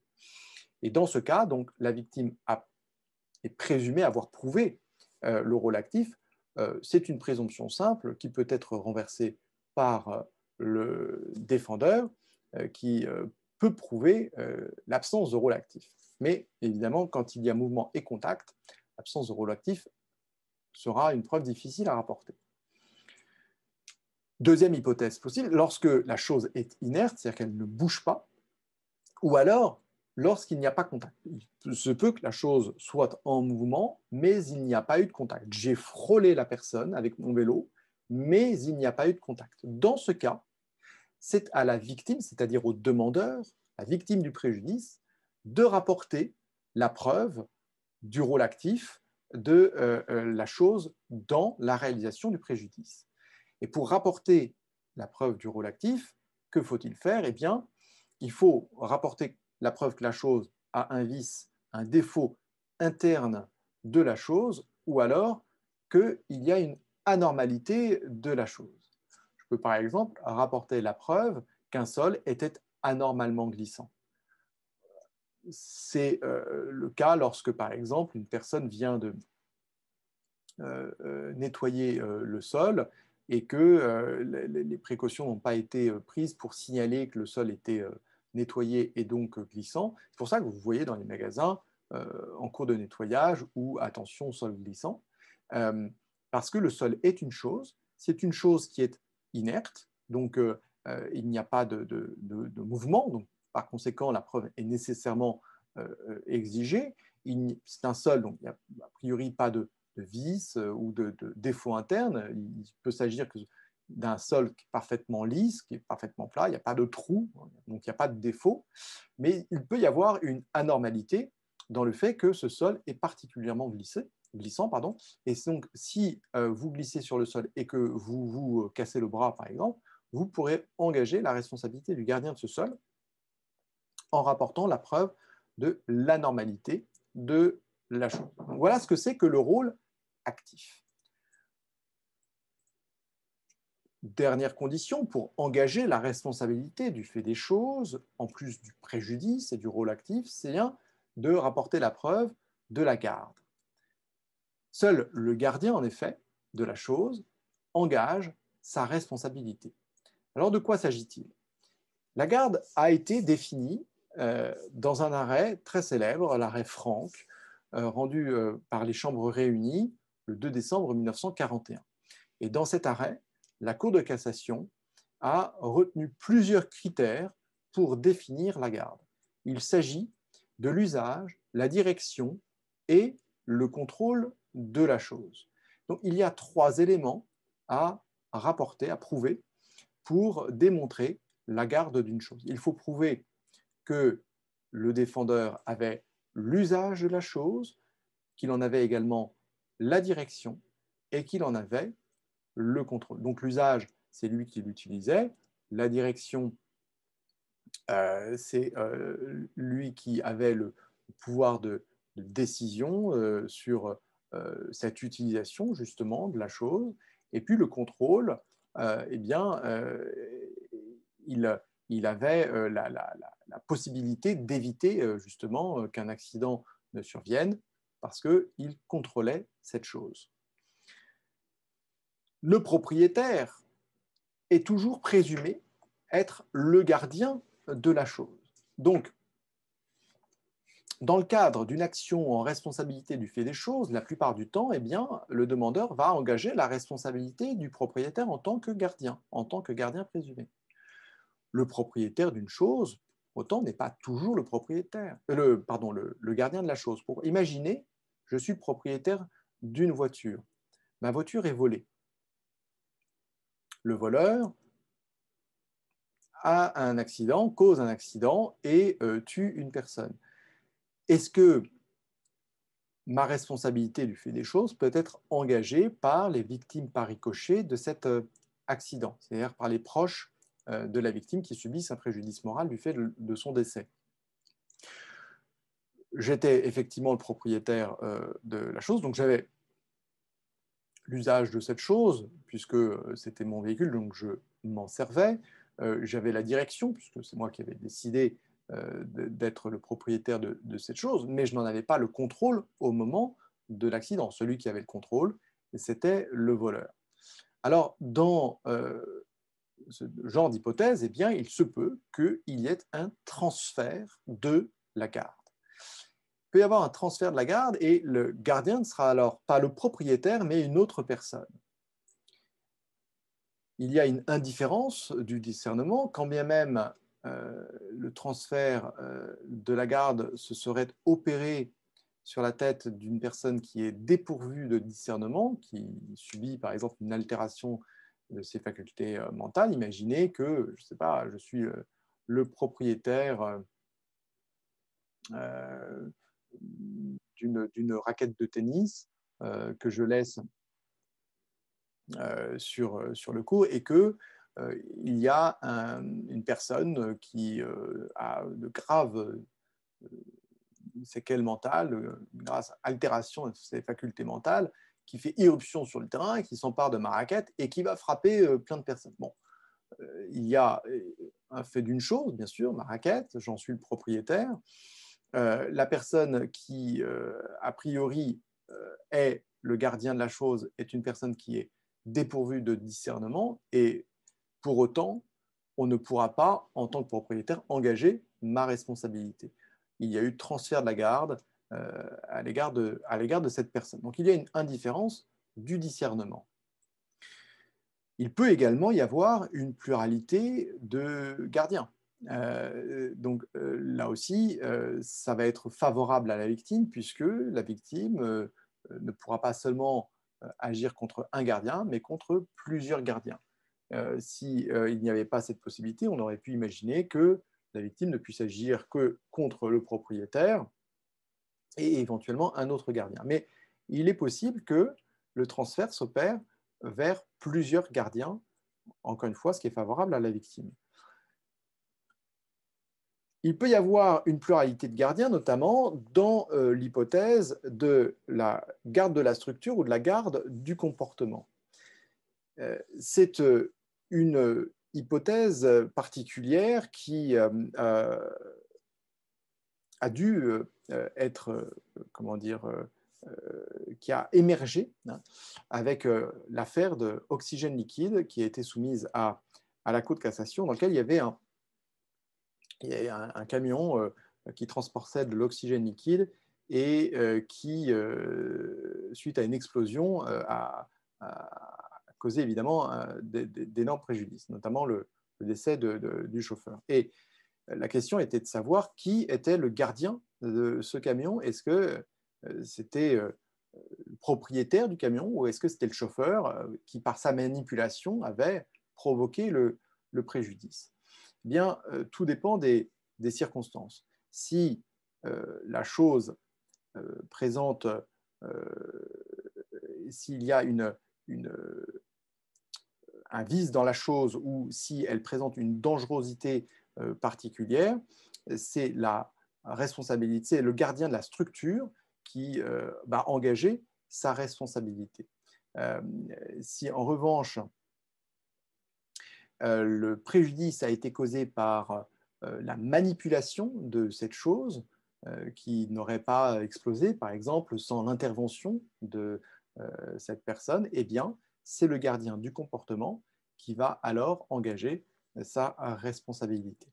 Et dans ce cas, donc, la victime est présumée avoir prouvé euh, le rôle actif, euh, c'est une présomption simple qui peut être renversée par euh, le défendeur qui peut prouver l'absence de rôle actif. Mais évidemment, quand il y a mouvement et contact, l'absence de rôle actif sera une preuve difficile à rapporter. Deuxième hypothèse possible, lorsque la chose est inerte, c'est-à-dire qu'elle ne bouge pas, ou alors lorsqu'il n'y a pas contact. Il se peut que la chose soit en mouvement, mais il n'y a pas eu de contact. J'ai frôlé la personne avec mon vélo, mais il n'y a pas eu de contact. Dans ce cas, c'est à la victime, c'est-à-dire au demandeur, la victime du préjudice, de rapporter la preuve du rôle actif de euh, euh, la chose dans la réalisation du préjudice. Et pour rapporter la preuve du rôle actif, que faut-il faire Eh bien, il faut rapporter la preuve que la chose a un vice, un défaut interne de la chose, ou alors qu'il y a une anormalité de la chose. Je peux par exemple rapporter la preuve qu'un sol était anormalement glissant. C'est euh, le cas lorsque, par exemple, une personne vient de euh, euh, nettoyer le sol et que les, précautions n'ont pas été prises pour signaler que le sol était nettoyé et donc glissant. C'est pour ça que vous voyez dans les magasins euh, en cours de nettoyage ou attention sol glissant, euh, parce que le sol est une chose, c'est une chose qui est inerte, donc euh, il n'y a pas de, mouvement, donc par conséquent la preuve est nécessairement exigée. C'est un sol, donc il n'y a a priori pas de, vis ou de, défaut interne. Il peut s'agir que d'un sol qui est parfaitement lisse, qui est parfaitement plat, il n'y a pas de trou, donc il n'y a pas de défaut, mais il peut y avoir une anormalité dans le fait que ce sol est particulièrement glissé, glissant. Pardon. Et donc, si euh, vous glissez sur le sol et que vous vous euh, cassez le bras, par exemple, vous pourrez engager la responsabilité du gardien de ce sol en rapportant la preuve de l'anormalité de la chose. voilà ce que c'est que le rôle actif. dernière condition pour engager la responsabilité du fait des choses, en plus du préjudice et du rôle actif, c'est bien de rapporter la preuve de la garde. Seul le gardien, en effet, de la chose engage sa responsabilité. Alors de quoi s'agit-il La garde a été définie euh, dans un arrêt très célèbre, l'arrêt Franck, euh, rendu euh, par les chambres réunies le 2 décembre 1941. Et dans cet arrêt, la Cour de cassation a retenu plusieurs critères pour définir la garde. Il s'agit de l'usage, la direction et le contrôle de la chose. Donc il y a trois éléments à rapporter, à prouver pour démontrer la garde d'une chose. Il faut prouver que le défendeur avait l'usage de la chose, qu'il en avait également la direction et qu'il en avait le contrôle. Donc l'usage, c'est lui qui l'utilisait. La direction, euh, c'est euh, lui qui avait le pouvoir de, décision euh, sur cette utilisation justement de la chose. Et puis le contrôle, eh bien, il, avait la, possibilité d'éviter justement qu'un accident ne survienne parce qu'il contrôlait cette chose le propriétaire est toujours présumé être le gardien de la chose. Donc, dans le cadre d'une action en responsabilité du fait des choses, la plupart du temps, eh bien, le demandeur va engager la responsabilité du propriétaire en tant que gardien, en tant que gardien présumé. Le propriétaire d'une chose, autant n'est pas toujours le propriétaire, euh, le, pardon, le, gardien de la chose. Pour imaginer, je suis propriétaire d'une voiture. Ma voiture est volée le voleur a un accident, cause un accident et euh, tue une personne. Est-ce que ma responsabilité du fait des choses peut être engagée par les victimes par ricochet de cet euh, accident, c'est-à-dire par les proches euh, de la victime qui subissent un préjudice moral du fait de son décès J'étais effectivement le propriétaire de la chose, donc j'avais l'usage de cette chose, puisque euh, c'était mon véhicule, donc je m'en servais. Euh, j'avais la direction, puisque c'est moi qui avais décidé euh, d'être le propriétaire de, cette chose, mais je n'en avais pas le contrôle au moment de l'accident. Celui qui avait le contrôle, c'était le voleur. Alors, dans ce genre d'hypothèse, eh il se peut qu'il y ait un transfert de la carte y avoir un transfert de la garde et le gardien ne sera alors pas le propriétaire, mais une autre personne. Il y a une indifférence du discernement, quand bien même euh, le transfert euh, de la garde se serait opéré sur la tête d'une personne qui est dépourvue de discernement, qui subit par exemple une altération de ses facultés euh, mentales. Imaginez que, je ne sais pas, je suis le propriétaire d'une raquette de tennis euh, que je laisse euh, euh, sur, le coup et que il y a une personne qui a de graves séquelles mentales, grâce à altération de ses facultés mentales, qui fait irruption sur le terrain, qui s'empare de ma raquette et qui va frapper plein de personnes. Bon, il y a un fait d'une chose, bien sûr, ma raquette, j'en suis le propriétaire, euh, la personne qui, euh, a priori, euh, est le gardien de la chose, est une personne qui est dépourvue de discernement, et pour autant, on ne pourra pas, en tant que propriétaire, engager ma responsabilité. Il y a eu transfert de la garde à l'égard de cette personne. Donc il y a une indifférence du discernement. Il peut également y avoir une pluralité de gardiens. Euh, donc euh, là aussi, euh, ça va être favorable à la victime puisque la victime ne pourra pas seulement agir contre un gardien, mais contre plusieurs gardiens. S'il si, il n'y avait pas cette possibilité, on aurait pu imaginer que la victime ne puisse agir que contre le propriétaire et éventuellement un autre gardien. Mais il est possible que le transfert s'opère vers plusieurs gardiens, encore une fois, ce qui est favorable à la victime il peut y avoir une pluralité de gardiens, notamment dans euh, l'hypothèse de la garde de la structure ou de la garde du comportement. Euh, c'est euh, une hypothèse particulière qui a dû être, comment dire, qui a émergé hein, avec l'affaire de liquide qui a été soumise à, à la Cour de cassation, dans laquelle il y avait un il y a un, camion euh, qui transportait de l'oxygène liquide et euh, qui, euh, suite à une explosion, a, causé évidemment d'énormes préjudices, notamment le, décès du chauffeur. Et la question était de savoir qui était le gardien de ce camion. Est-ce que c'était le propriétaire du camion ou est-ce que c'était le chauffeur qui, par sa manipulation, avait provoqué le préjudice eh bien, euh, tout dépend des, circonstances. Si euh, la chose euh, présente, s'il y a un vice dans la chose ou si elle présente une dangerosité particulière, c'est la responsabilité, c'est le gardien de la structure qui va engager sa responsabilité. si en revanche, euh, le préjudice a été causé par euh, la manipulation de cette chose euh, qui n'aurait pas explosé, par exemple, sans l'intervention de cette personne, eh bien, c'est le gardien du comportement qui va alors engager sa responsabilité.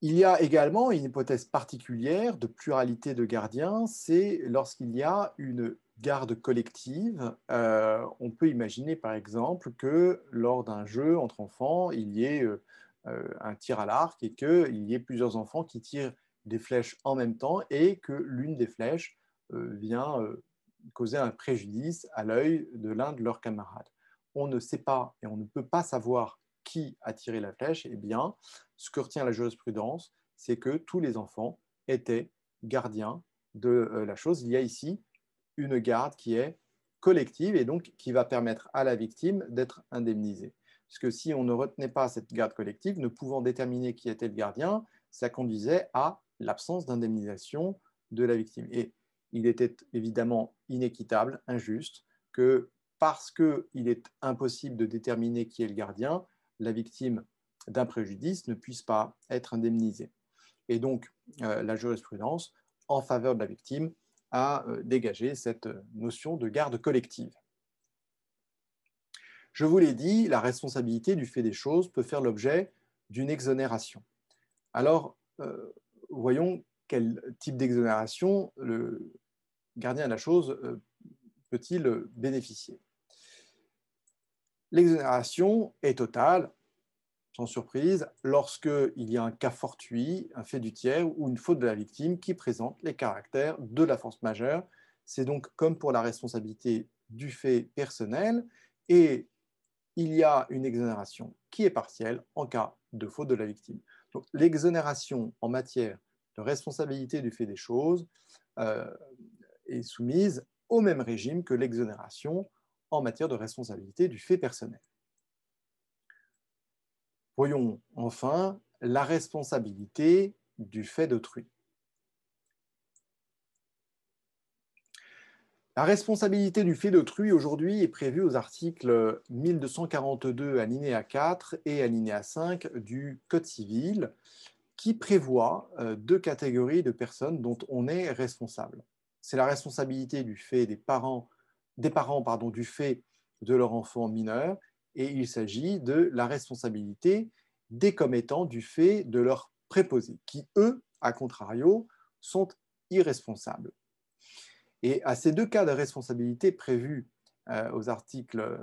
Il y a également une hypothèse particulière de pluralité de gardiens, c'est lorsqu'il y a une garde collective, euh, on peut imaginer par exemple que lors d'un jeu entre enfants, il y ait euh, euh, un tir à l'arc et qu'il y ait plusieurs enfants qui tirent des flèches en même temps et que l'une des flèches vient causer un préjudice à l'œil de l'un de leurs camarades. On ne sait pas et on ne peut pas savoir qui a tiré la flèche. Eh bien, ce que retient la jurisprudence, c'est que tous les enfants étaient gardiens de la chose. Il y a ici une garde qui est collective et donc qui va permettre à la victime d'être indemnisée. Parce que si on ne retenait pas cette garde collective, ne pouvant déterminer qui était le gardien, ça conduisait à l'absence d'indemnisation de la victime. Et il était évidemment inéquitable, injuste, que parce qu'il est impossible de déterminer qui est le gardien, la victime d'un préjudice ne puisse pas être indemnisée. Et donc, euh, la jurisprudence en faveur de la victime à euh, dégager cette euh, notion de garde collective. Je vous l'ai dit, la responsabilité du fait des choses peut faire l'objet d'une exonération. Alors, euh, voyons quel type d'exonération le gardien de la chose peut-il bénéficier. L'exonération est totale, sans surprise, lorsqu'il y a un cas fortuit, un fait du tiers ou une faute de la victime qui présente les caractères de la force majeure. C'est donc comme pour la responsabilité du fait personnel et il y a une exonération qui est partielle en cas de faute de la victime. l'exonération en matière de responsabilité du fait des choses euh, est soumise au même régime que l'exonération en matière de responsabilité du fait personnel. Voyons enfin la responsabilité du fait d'autrui. La responsabilité du fait d'autrui aujourd'hui est prévue aux articles 1242 alinéa 4 et alinéa 5 du Code civil qui prévoit euh, deux catégories de personnes dont on est responsable. C'est la responsabilité du fait des parents, des parents pardon, du fait de leur enfant mineur et il s'agit de la responsabilité des commettants du fait de leurs préposés, qui, eux, à contrario, sont irresponsables. Et à ces deux cas de responsabilité prévus euh, aux articles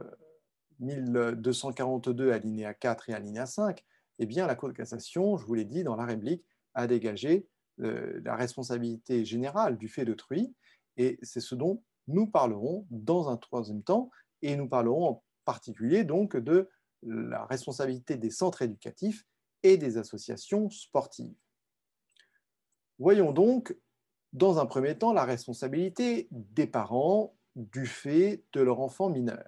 1242 euh, alinéa 4 et alinéa 5, eh bien, la Cour de cassation, je vous l'ai dit dans la réplique, a dégagé euh, la responsabilité générale du fait d'autrui, et c'est ce dont nous parlerons dans un troisième temps, et nous parlerons en particulier donc de la responsabilité des centres éducatifs et des associations sportives. Voyons donc, dans un premier temps, la responsabilité des parents du fait de leur enfant mineur.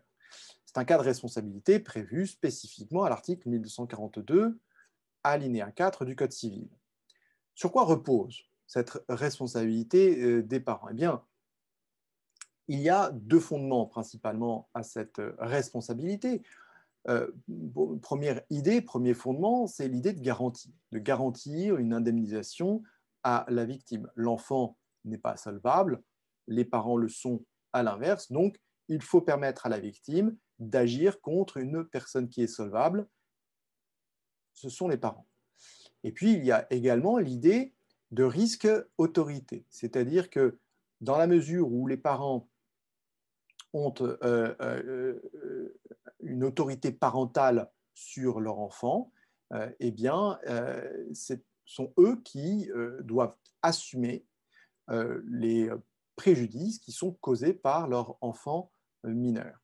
C'est un cas de responsabilité prévu spécifiquement à l'article 1242, alinéa 4 du Code civil. Sur quoi repose cette responsabilité euh, des parents eh bien, il y a deux fondements principalement à cette euh, responsabilité. Euh, première idée, premier fondement, c'est l'idée de garantie, de garantir une indemnisation à la victime. L'enfant n'est pas solvable, les parents le sont à l'inverse, donc il faut permettre à la victime d'agir contre une personne qui est solvable, ce sont les parents. Et puis, il y a également l'idée de risque-autorité, c'est-à-dire que dans la mesure où les parents ont euh, euh, euh, une autorité parentale sur leur enfant, eh bien, ce sont eux qui doivent assumer les préjudices qui sont causés par leur enfant mineur.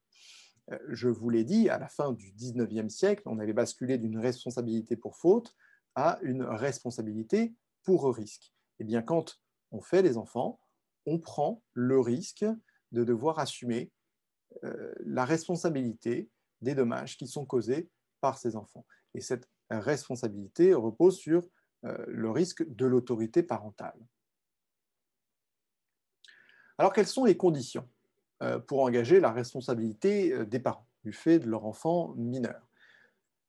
Je vous l'ai dit, à la fin du 19e siècle, on avait basculé d'une responsabilité pour faute à une responsabilité pour risque. Eh bien, quand on fait des enfants, on prend le risque de devoir assumer euh, la responsabilité des dommages qui sont causés par ces enfants. Et cette responsabilité repose sur euh, le risque de l'autorité parentale. Alors quelles sont les conditions euh, pour engager la responsabilité des parents du fait de leur enfant mineur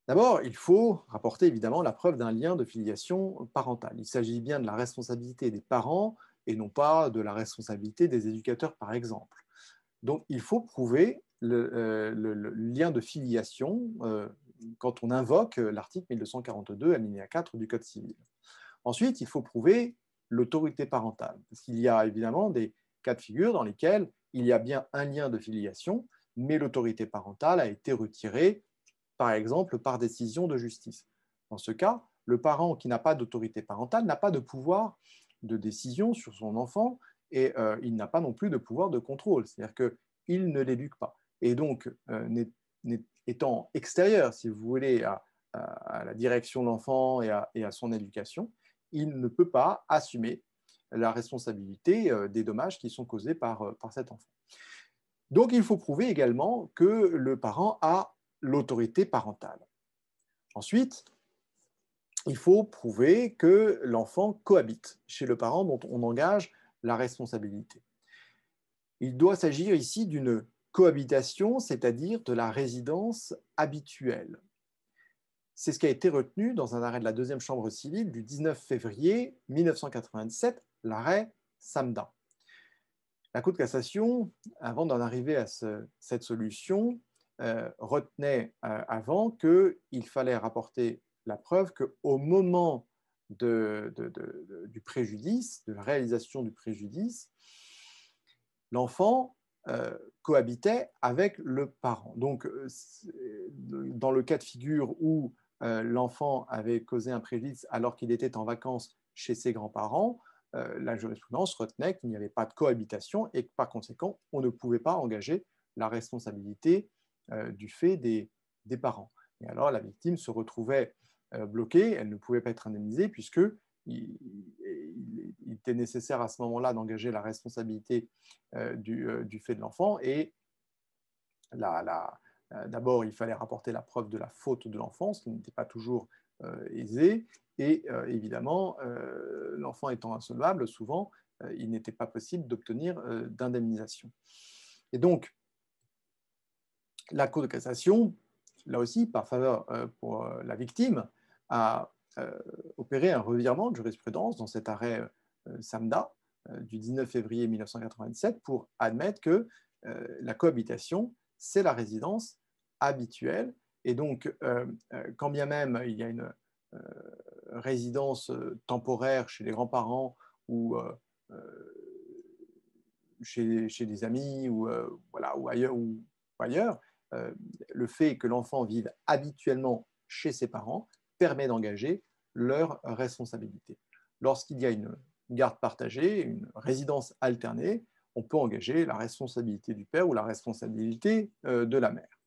D'abord, il faut rapporter évidemment la preuve d'un lien de filiation parentale. Il s'agit bien de la responsabilité des parents et non pas de la responsabilité des éducateurs, par exemple. Donc, il faut prouver le, euh, lien de filiation euh, quand on invoque euh, l'article 1242, alinéa 4 du Code civil. Ensuite, il faut prouver l'autorité parentale, parce y a évidemment des cas de figure dans lesquels il y a bien un lien de filiation, mais l'autorité parentale a été retirée, par exemple, par décision de justice. Dans ce cas, le parent qui n'a pas d'autorité parentale n'a pas de pouvoir de décision sur son enfant, et euh, il n'a pas non plus de pouvoir de contrôle, c'est-à-dire qu'il ne l'éduque pas. Et donc, euh, étant extérieur, si vous voulez, à, la direction de l'enfant et, à, son éducation, il ne peut pas assumer la responsabilité euh, des dommages qui sont causés par, par cet enfant. Donc, il faut prouver également que le parent a l'autorité parentale. Ensuite, il faut prouver que l'enfant cohabite chez le parent dont on engage la responsabilité. Il doit s'agir ici d'une cohabitation, c'est-à-dire de la résidence habituelle. C'est ce qui a été retenu dans un arrêt de la deuxième chambre civile du 19 février 1987, l'arrêt Samda. La Cour de cassation, avant d'en arriver à cette solution, euh, retenait euh, avant qu'il fallait rapporter la preuve qu'au moment de, du préjudice, de la réalisation du préjudice, l'enfant euh, cohabitait avec le parent. Donc, euh, euh, dans le cas de figure où l'enfant avait causé un préjudice alors qu'il était en vacances chez ses grands-parents, la jurisprudence retenait qu'il n'y avait pas de cohabitation et que par conséquent, on ne pouvait pas engager la responsabilité du fait des parents. Et alors, la victime se retrouvait euh, bloquée, elle ne pouvait pas être indemnisée puisque il, était nécessaire à ce moment-là d'engager la responsabilité euh, euh, du, fait de l'enfant et la, D'abord, il fallait rapporter la preuve de la faute de l'enfant, ce qui n'était pas toujours aisé. Et évidemment, l'enfant étant insolvable, souvent, il n'était pas possible d'obtenir d'indemnisation. Et donc, la Cour de cassation, là aussi, par faveur pour la victime, a euh, opéré un revirement de jurisprudence dans cet arrêt euh, SAMDA euh, du 19 février 1997 pour admettre que la cohabitation, c'est la résidence habituelle. Et donc, quand bien même il y a une résidence temporaire chez les grands-parents ou chez, des amis ou, voilà, ou ailleurs, ou ailleurs le fait que l'enfant vive habituellement chez ses parents, permet d'engager leur responsabilité. Lorsqu'il y a une garde partagée, une résidence alternée, on peut engager la responsabilité du père ou la responsabilité euh, de la mère.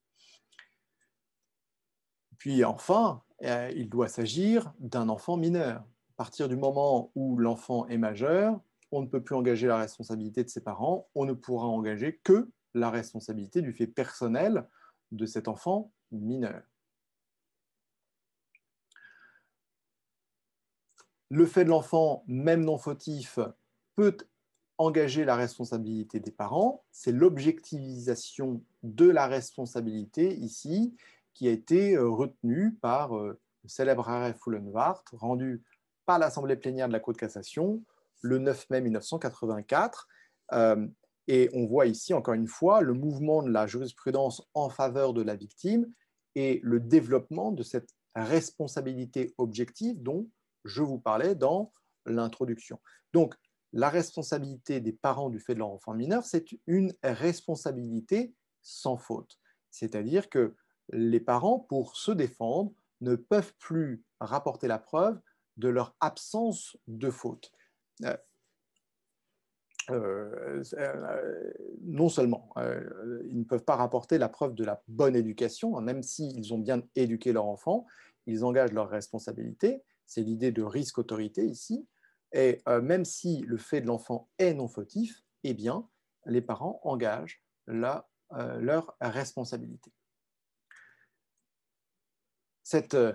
Puis enfin, euh, il doit s'agir d'un enfant mineur. À partir du moment où l'enfant est majeur, on ne peut plus engager la responsabilité de ses parents, on ne pourra engager que la responsabilité du fait personnel de cet enfant mineur. le fait de l'enfant, même non fautif, peut engager la responsabilité des parents. C'est l'objectivisation de la responsabilité ici qui a été euh, retenue par euh, le célèbre arrêt Fullenwart, rendu par l'Assemblée plénière de la Cour de cassation le 9 mai 1984. Euh, et on voit ici, encore une fois, le mouvement de la jurisprudence en faveur de la victime et le développement de cette responsabilité objective dont je vous parlais dans l'introduction. Donc, la responsabilité des parents du fait de leur enfant mineur, c'est une responsabilité sans faute. C'est-à-dire que les parents, pour se défendre, ne peuvent plus rapporter la preuve de leur absence de faute. Euh, euh, non seulement euh, ils ne peuvent pas rapporter la preuve de la bonne éducation, hein, même s'ils ont bien éduqué leur enfant, ils engagent leur responsabilité, c'est l'idée de risque-autorité ici, et euh, même si le fait de l'enfant est non fautif, eh bien, les parents engagent euh, leur responsabilité. Cette euh,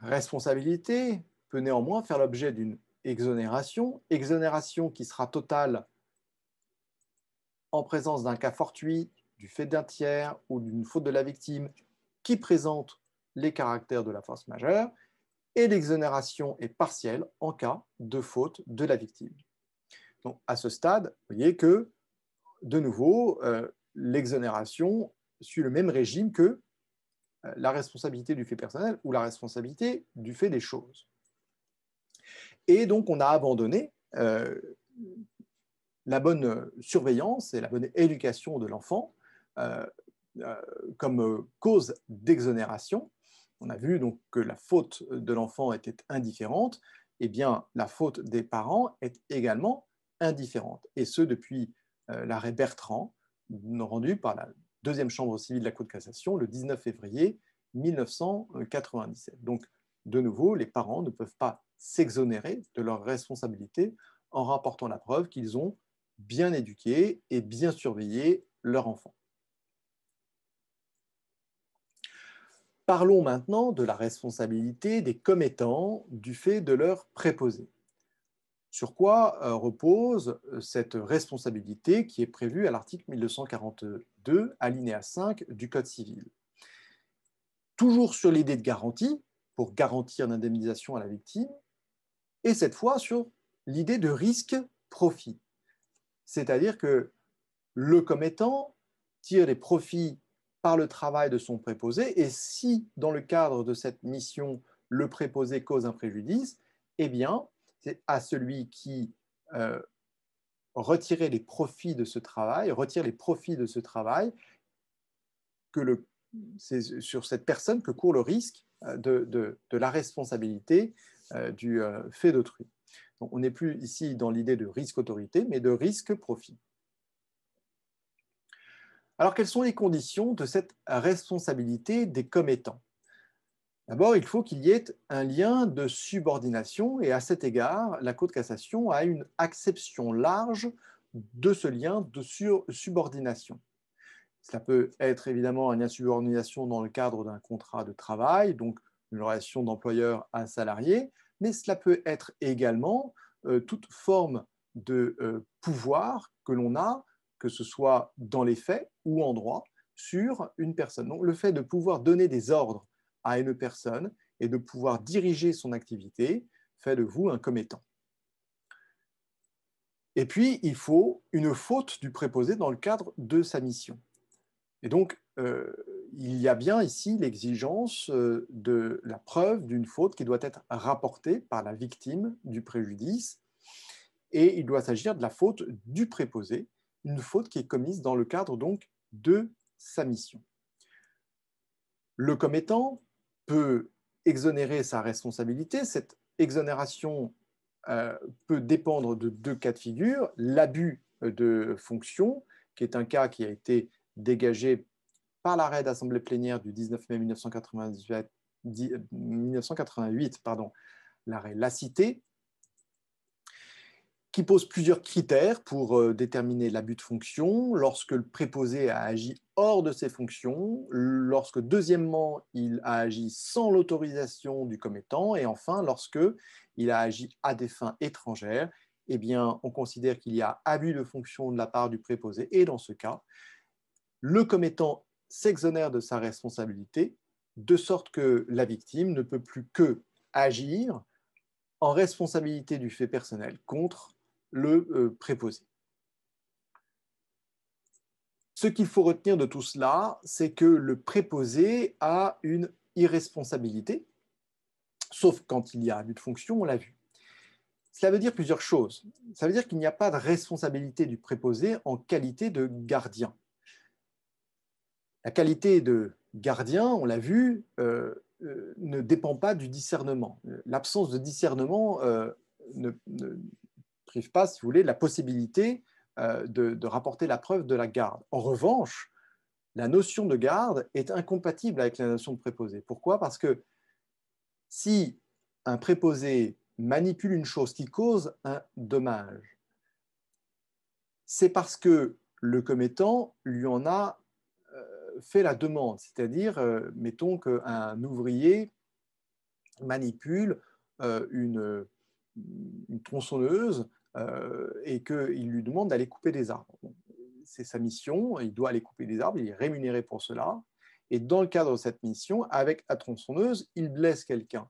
responsabilité peut néanmoins faire l'objet d'une exonération, exonération qui sera totale en présence d'un cas fortuit, du fait d'un tiers ou d'une faute de la victime qui présente les caractères de la force majeure, et l'exonération est partielle en cas de faute de la victime. Donc, à ce stade, vous voyez que, de nouveau, euh, l'exonération suit le même régime que euh, la responsabilité du fait personnel ou la responsabilité du fait des choses. Et donc, on a abandonné euh, la bonne surveillance et la bonne éducation de l'enfant comme cause d'exonération on a vu donc que la faute de l'enfant était indifférente, et eh bien la faute des parents est également indifférente. Et ce, depuis euh, l'arrêt Bertrand, rendu par la deuxième chambre civile de la Cour de cassation le 19 février 1997. Donc, de nouveau, les parents ne peuvent pas s'exonérer de leurs responsabilités en rapportant la preuve qu'ils ont bien éduqué et bien surveillé leur enfant. Parlons maintenant de la responsabilité des commettants du fait de leur préposé. Sur quoi euh, repose euh, cette responsabilité qui est prévue à l'article 1242, alinéa 5 du Code civil Toujours sur l'idée de garantie, pour garantir l'indemnisation à la victime, et cette fois sur l'idée de risque-profit. C'est-à-dire que le commettant tire les profits par le travail de son préposé. Et si, dans le cadre de cette mission, le préposé cause un préjudice, eh bien, c'est à celui qui euh, les profits de ce travail, retire les profits de ce travail, que c'est sur cette personne que court le risque euh, de, la responsabilité euh, du fait d'autrui. on n'est plus ici dans l'idée de risque-autorité, mais de risque-profit. Alors, quelles sont les conditions de cette responsabilité des commettants D'abord, il faut qu'il y ait un lien de subordination et à cet égard, la Cour de cassation a une acception large de ce lien de subordination. Cela peut être évidemment un lien de subordination dans le cadre d'un contrat de travail, donc une relation d'employeur à salarié, mais cela peut être également euh, toute forme de euh, pouvoir que l'on a que ce soit dans les faits ou en droit, sur une personne. Donc, le fait de pouvoir donner des ordres à une personne et de pouvoir diriger son activité fait de vous un commettant. Et puis, il faut une faute du préposé dans le cadre de sa mission. Et donc, euh, il y a bien ici l'exigence euh, de la preuve d'une faute qui doit être rapportée par la victime du préjudice, et il doit s'agir de la faute du préposé, une faute qui est commise dans le cadre donc de sa mission. Le commettant peut exonérer sa responsabilité. Cette exonération euh, peut dépendre de deux cas de figure. L'abus de fonction, qui est un cas qui a été dégagé par l'arrêt d'assemblée plénière du 19 mai 1998, 1988, euh, pardon, l'arrêt La Cité, qui pose plusieurs critères pour euh, déterminer l'abus de fonction, lorsque le préposé a agi hors de ses fonctions, lorsque deuxièmement il a agi sans l'autorisation du commettant, et enfin lorsque il a agi à des fins étrangères, eh bien on considère qu'il y a abus de fonction de la part du préposé, et dans ce cas, le commettant s'exonère de sa responsabilité, de sorte que la victime ne peut plus que agir en responsabilité du fait personnel contre le euh, préposé. Ce qu'il faut retenir de tout cela, c'est que le préposé a une irresponsabilité, sauf quand il y a abus de fonction, on l'a vu. Cela veut dire plusieurs choses. Ça veut dire qu'il n'y a pas de responsabilité du préposé en qualité de gardien. La qualité de gardien, on l'a vu, euh, euh, ne dépend pas du discernement. L'absence de discernement ne, pas, si vous voulez, la possibilité euh, de, rapporter la preuve de la garde. En revanche, la notion de garde est incompatible avec la notion de préposé. Pourquoi Parce que si un préposé manipule une chose qui cause un dommage, c'est parce que le commettant lui en a euh, fait la demande. C'est-à-dire, euh, mettons qu'un ouvrier manipule une tronçonneuse euh, et qu'il lui demande d'aller couper des arbres. C'est sa mission, il doit aller couper des arbres, il est rémunéré pour cela. Et dans le cadre de cette mission, avec la tronçonneuse, il blesse quelqu'un.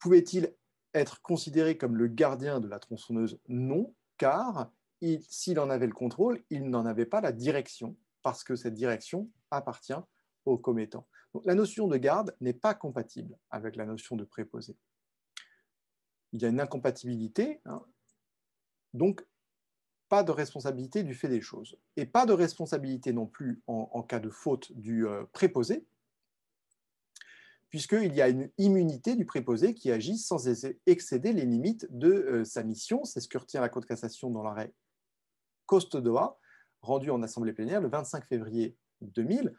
Pouvait-il être considéré comme le gardien de la tronçonneuse Non, car s'il en avait le contrôle, il n'en avait pas la direction, parce que cette direction appartient au commettant. la notion de garde n'est pas compatible avec la notion de préposé il y a une incompatibilité, hein. donc pas de responsabilité du fait des choses. Et pas de responsabilité non plus en, cas de faute du euh, préposé, puisqu'il y a une immunité du préposé qui agit sans excéder les limites de euh, sa mission. C'est ce que retient la Cour de cassation dans l'arrêt Coste-Doha, rendu en assemblée plénière le 25 février 2000.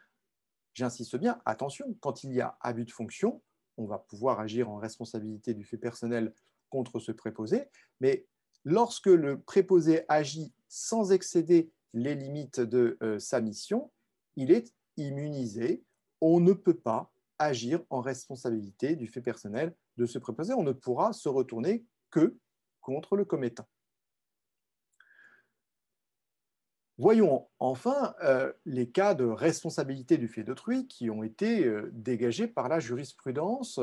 J'insiste bien, attention, quand il y a abus de fonction, on va pouvoir agir en responsabilité du fait personnel contre ce préposé, mais lorsque le préposé agit sans excéder les limites de euh, sa mission, il est immunisé. On ne peut pas agir en responsabilité du fait personnel de ce préposé. On ne pourra se retourner que contre le commettant. Voyons enfin euh, les cas de responsabilité du fait d'autrui qui ont été euh, dégagés par la jurisprudence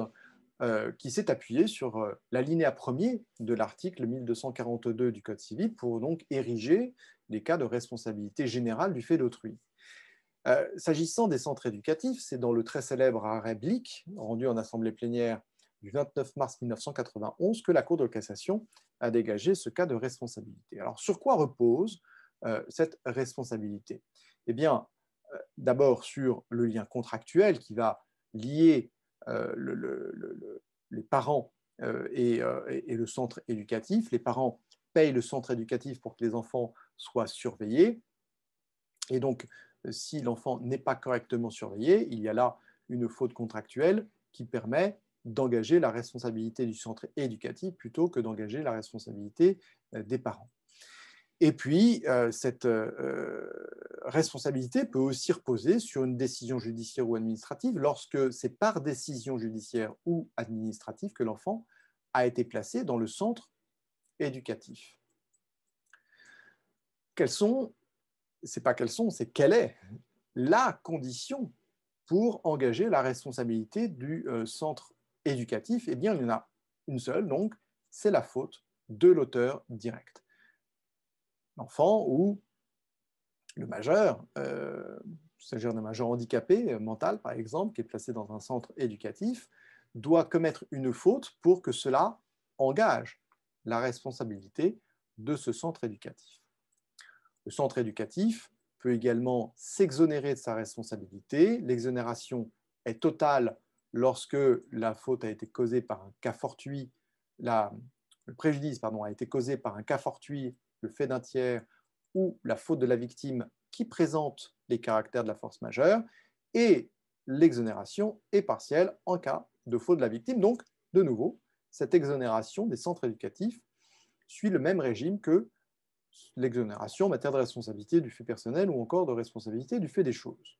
euh, qui s'est appuyé sur euh, l'alinéa premier de l'article 1242 du Code civil pour donc ériger les cas de responsabilité générale du fait d'autrui. Euh, s'agissant des centres éducatifs, c'est dans le très célèbre arrêt Blick, rendu en assemblée plénière du 29 mars 1991, que la Cour de cassation a dégagé ce cas de responsabilité. Alors, sur quoi repose euh, cette responsabilité Eh bien, d'abord sur le lien contractuel qui va lier euh, les parents euh, euh, et, le centre éducatif. Les parents payent le centre éducatif pour que les enfants soient surveillés. Et donc, si l'enfant n'est pas correctement surveillé, il y a là une faute contractuelle qui permet d'engager la responsabilité du centre éducatif plutôt que d'engager la responsabilité des parents. Et puis, euh, cette euh, responsabilité peut aussi reposer sur une décision judiciaire ou administrative lorsque c'est par décision judiciaire ou administrative que l'enfant a été placé dans le centre éducatif. Quelles sont, c'est pas quelles sont, c'est quelle est la condition pour engager la responsabilité du euh, centre éducatif Eh bien, il y en a une seule, donc c'est la faute de l'auteur direct l'enfant ou le majeur, euh, d'un majeur handicapé euh, mental par exemple, qui est placé dans un centre éducatif, doit commettre une faute pour que cela engage la responsabilité de ce centre éducatif. Le centre éducatif peut également s'exonérer de sa responsabilité. L'exonération est totale lorsque la faute a été causée par un cas fortuit, le préjudice pardon, a été causé par un cas fortuit le fait d'un tiers ou la faute de la victime qui présente les caractères de la force majeure, et l'exonération est partielle en cas de faute de la victime. Donc, de nouveau, cette exonération des centres éducatifs suit le même régime que l'exonération en matière de responsabilité du fait personnel ou encore de responsabilité du fait des choses.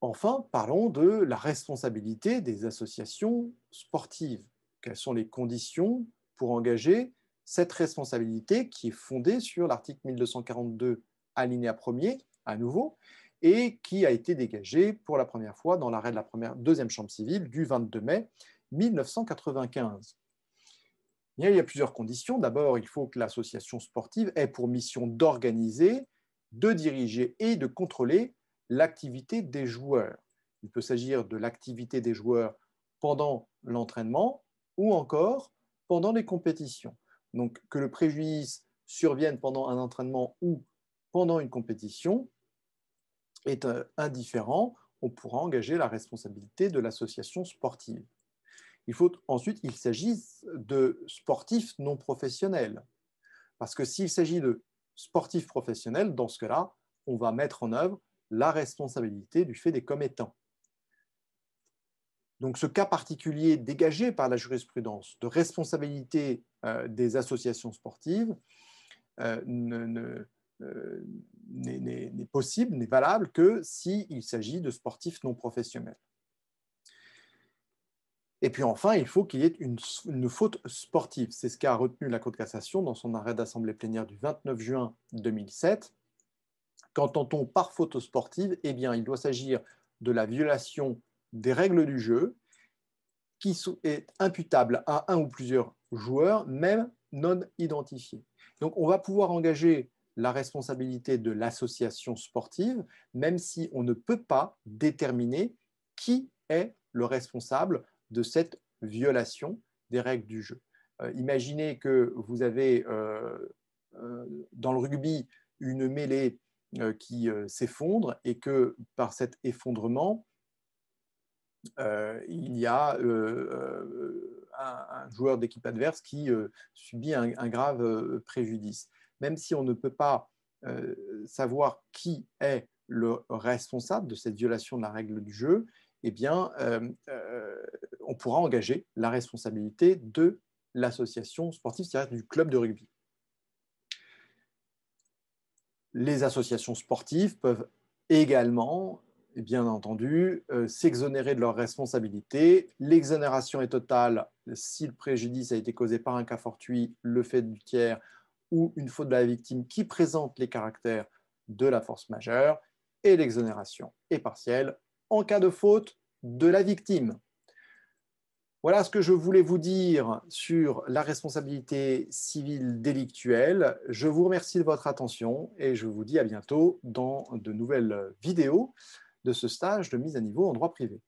Enfin, parlons de la responsabilité des associations sportives. Quelles sont les conditions pour engager cette responsabilité qui est fondée sur l'article 1242 alinéa 1 à nouveau et qui a été dégagée pour la première fois dans l'arrêt de la deuxième chambre civile du 22 mai 1995. il y a plusieurs conditions. D'abord, il faut que l'association sportive ait pour mission d'organiser, de diriger et de contrôler l'activité des joueurs. Il peut s'agir de l'activité des joueurs pendant l'entraînement ou encore pendant les compétitions. Donc, que le préjudice survienne pendant un entraînement ou pendant une compétition est euh, indifférent. On pourra engager la responsabilité de l'association sportive. Il faut ensuite qu'il s'agisse de sportifs non professionnels. Parce que s'il s'agit de sportifs professionnels, dans ce cas-là, on va mettre en œuvre la responsabilité du fait des commettants. Donc ce cas particulier dégagé par la jurisprudence de responsabilité euh, des associations sportives euh, euh, n'est possible, n'est valable que s'il s'agit de sportifs non professionnels. Et puis enfin, il faut qu'il y ait une, faute sportive. C'est ce qu'a retenu la Cour de cassation dans son arrêt d'assemblée plénière du 29 juin 2007. Qu'entend-on par faute sportive Eh bien, il doit s'agir de la violation des règles du jeu qui est imputable à un ou plusieurs joueurs, même non identifiés. Donc on va pouvoir engager la responsabilité de l'association sportive, même si on ne peut pas déterminer qui est le responsable de cette violation des règles du jeu. Euh, imaginez que vous avez euh, euh, dans le rugby une mêlée qui s'effondre et que par cet effondrement, il y a un, joueur d'équipe adverse qui euh, subit un, grave euh, préjudice. Même si on ne peut pas euh, savoir qui est le responsable de cette violation de la règle du jeu, eh bien, on pourra engager la responsabilité de l'association sportive, c'est-à-dire du club de rugby. Les associations sportives peuvent également bien entendu, euh, s'exonérer de leur responsabilité, L'exonération est totale si le préjudice a été causé par un cas fortuit, le fait du tiers ou une faute de la victime qui présente les caractères de la force majeure. Et l'exonération est partielle en cas de faute de la victime. Voilà ce que je voulais vous dire sur la responsabilité civile délictuelle. Je vous remercie de votre attention et je vous dis à bientôt dans de nouvelles vidéos de ce stage de mise à niveau en droit privé.